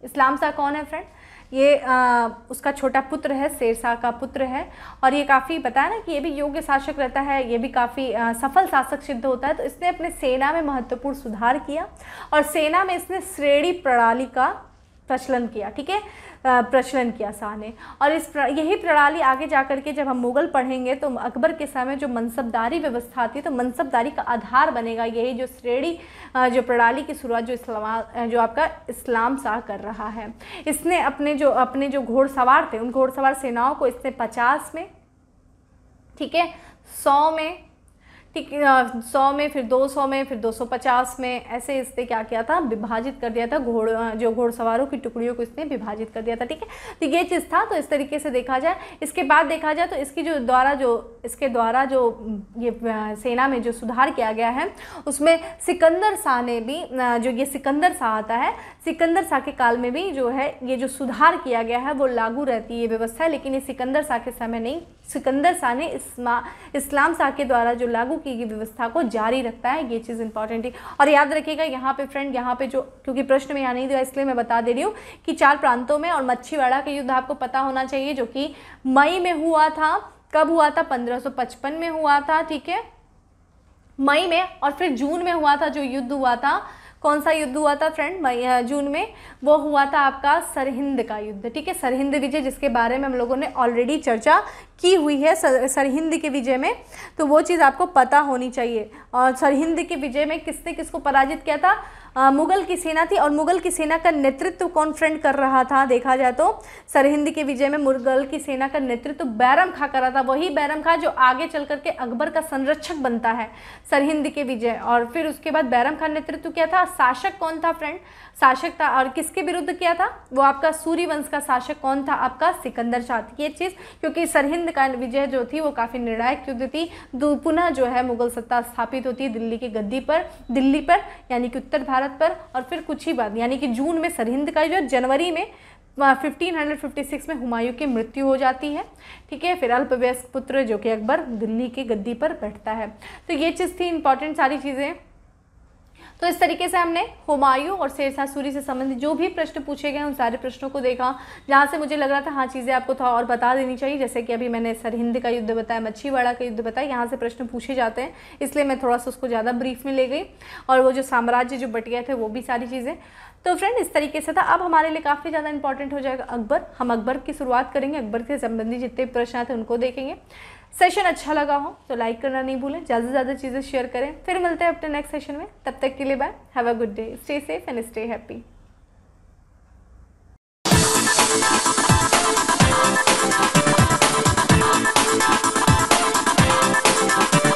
इस्लाम शाह कौन है फ्रेंड ये आ, उसका छोटा पुत्र है शेरशाह का पुत्र है और ये काफ़ी बताया ना कि ये भी योग्य शासक रहता है ये भी काफ़ी सफल शासक सिद्ध होता है तो इसने अपने सेना में महत्वपूर्ण सुधार किया और सेना में इसने श्रेणी प्रणाली का प्रचलन किया ठीक है प्रचलन किया शाह ने और इस प्र, यही प्रणाली आगे जा के जब हम मुग़ल पढ़ेंगे तो अकबर के समय जो मनसबदारी व्यवस्था थी तो मनसबदारी का आधार बनेगा यही जो श्रेणी जो प्रणाली की शुरुआत जो इस्लाम जो आपका इस्लाम शाह कर रहा है इसने अपने जो अपने जो घोड़सवार थे उन घोड़सवार सेनाओं को इसने पचास में ठीक है सौ में ठीक सौ में फिर दो सौ में फिर दो सौ पचास में ऐसे इसने क्या किया था विभाजित कर दिया था घोड़ जो घोड़सवारों की टुकड़ियों को इसने विभाजित कर दिया था ठीक है तो ये चीज़ था तो इस तरीके से देखा जाए इसके बाद देखा जाए तो इसकी जो द्वारा जो इसके द्वारा जो ये सेना में जो सुधार किया गया है उसमें सिकंदर शाह ने भी जो ये सिकंदर शाह आता है सिकंदर शाह के काल में भी जो है ये जो सुधार किया गया है वो लागू रहती है ये व्यवस्था लेकिन ये सिकंदर शाह के समय नहीं सिकंदर शाह ने इस्मा इस्लाम शाह के द्वारा जो लागू की गई व्यवस्था को जारी रखता है ये चीज़ इंपॉर्टेंट है और याद रखिएगा यहाँ पे फ्रेंड यहाँ पे जो क्योंकि प्रश्न में यहाँ नहीं दिया इसलिए मैं बता दे रही हूँ कि चार प्रांतों में और मच्छीवाड़ा का युद्ध आपको पता होना चाहिए जो कि मई में हुआ था कब हुआ था पंद्रह में हुआ था ठीक है मई में और फिर जून में हुआ था जो युद्ध हुआ था कौन सा युद्ध हुआ था फ्रेंड मई जून में वो हुआ था आपका सरहिंद का युद्ध ठीक है सरहिंद विजय जिसके बारे में हम लोगों ने ऑलरेडी चर्चा की हुई है सर, सरहिंद के विजय में तो वो चीज़ आपको पता होनी चाहिए और सरहिंद के विजय में किसने किसको पराजित किया था मुगल की सेना थी और मुगल की सेना का नेतृत्व कौन फ्रेंड कर रहा था देखा जाए तो सरहिंद के विजय में मुगल की सेना का नेतृत्व बैरम खा कर रहा था वही बैरम खा जो आगे चल करके अकबर का संरक्षक बनता है सरहिंद के विजय और फिर उसके बाद बैरम खान नेतृत्व किया था शासक कौन था फ्रेंड शासक था और किसके विरुद्ध किया था वो आपका सूर्यवंश का शासक कौन था आपका सिकंदर शाह ये चीज़ क्योंकि सरहिंद का विजय जो थी वो काफ़ी निर्णायक युद्ध थी पुनः जो है मुगल सत्ता स्थापित होती है दिल्ली की गद्दी पर दिल्ली पर यानी कि उत्तर भारत भारत पर और फिर कुछ ही बाद यानी कि जून में सरहिंद का जो जनवरी में 1556 में हुमायूं की मृत्यु हो जाती है ठीक है फिर अल्पवयस्क पुत्र जो कि अकबर दिल्ली के गद्दी पर बैठता है तो ये चीज़ थी इंपॉर्टेंट सारी चीज़ें तो इस तरीके से हमने हुमायूं और शेरशाह सूरी से संबंधित जो भी प्रश्न पूछे गए उन सारे प्रश्नों को देखा जहाँ से मुझे लग रहा था हाँ चीज़ें आपको थोड़ा और बता देनी चाहिए जैसे कि अभी मैंने सरहिंद का युद्ध बताया मच्छीवाड़ा का युद्ध बताया यहाँ से प्रश्न पूछे जाते हैं इसलिए मैं थोड़ा सा उसको ज़्यादा ब्रीफ में ले गई और वो जो साम्राज्य जो बट गए थे वो भी सारी चीज़ें तो फ्रेंड इस तरीके से था अब हमारे लिए काफ़ी ज़्यादा इंपॉर्टेंट हो जाएगा अकबर हम अकबर की शुरुआत करेंगे अकबर से संबंधित जितने प्रश्न आते हैं उनको देखेंगे सेशन अच्छा लगा हो तो लाइक करना नहीं भूलें ज़्यादा से ज़्यादा चीज़ें शेयर करें फिर मिलते हैं अपने नेक्स्ट सेशन में तब तक के लिए bye have a good day stay safe and stay happy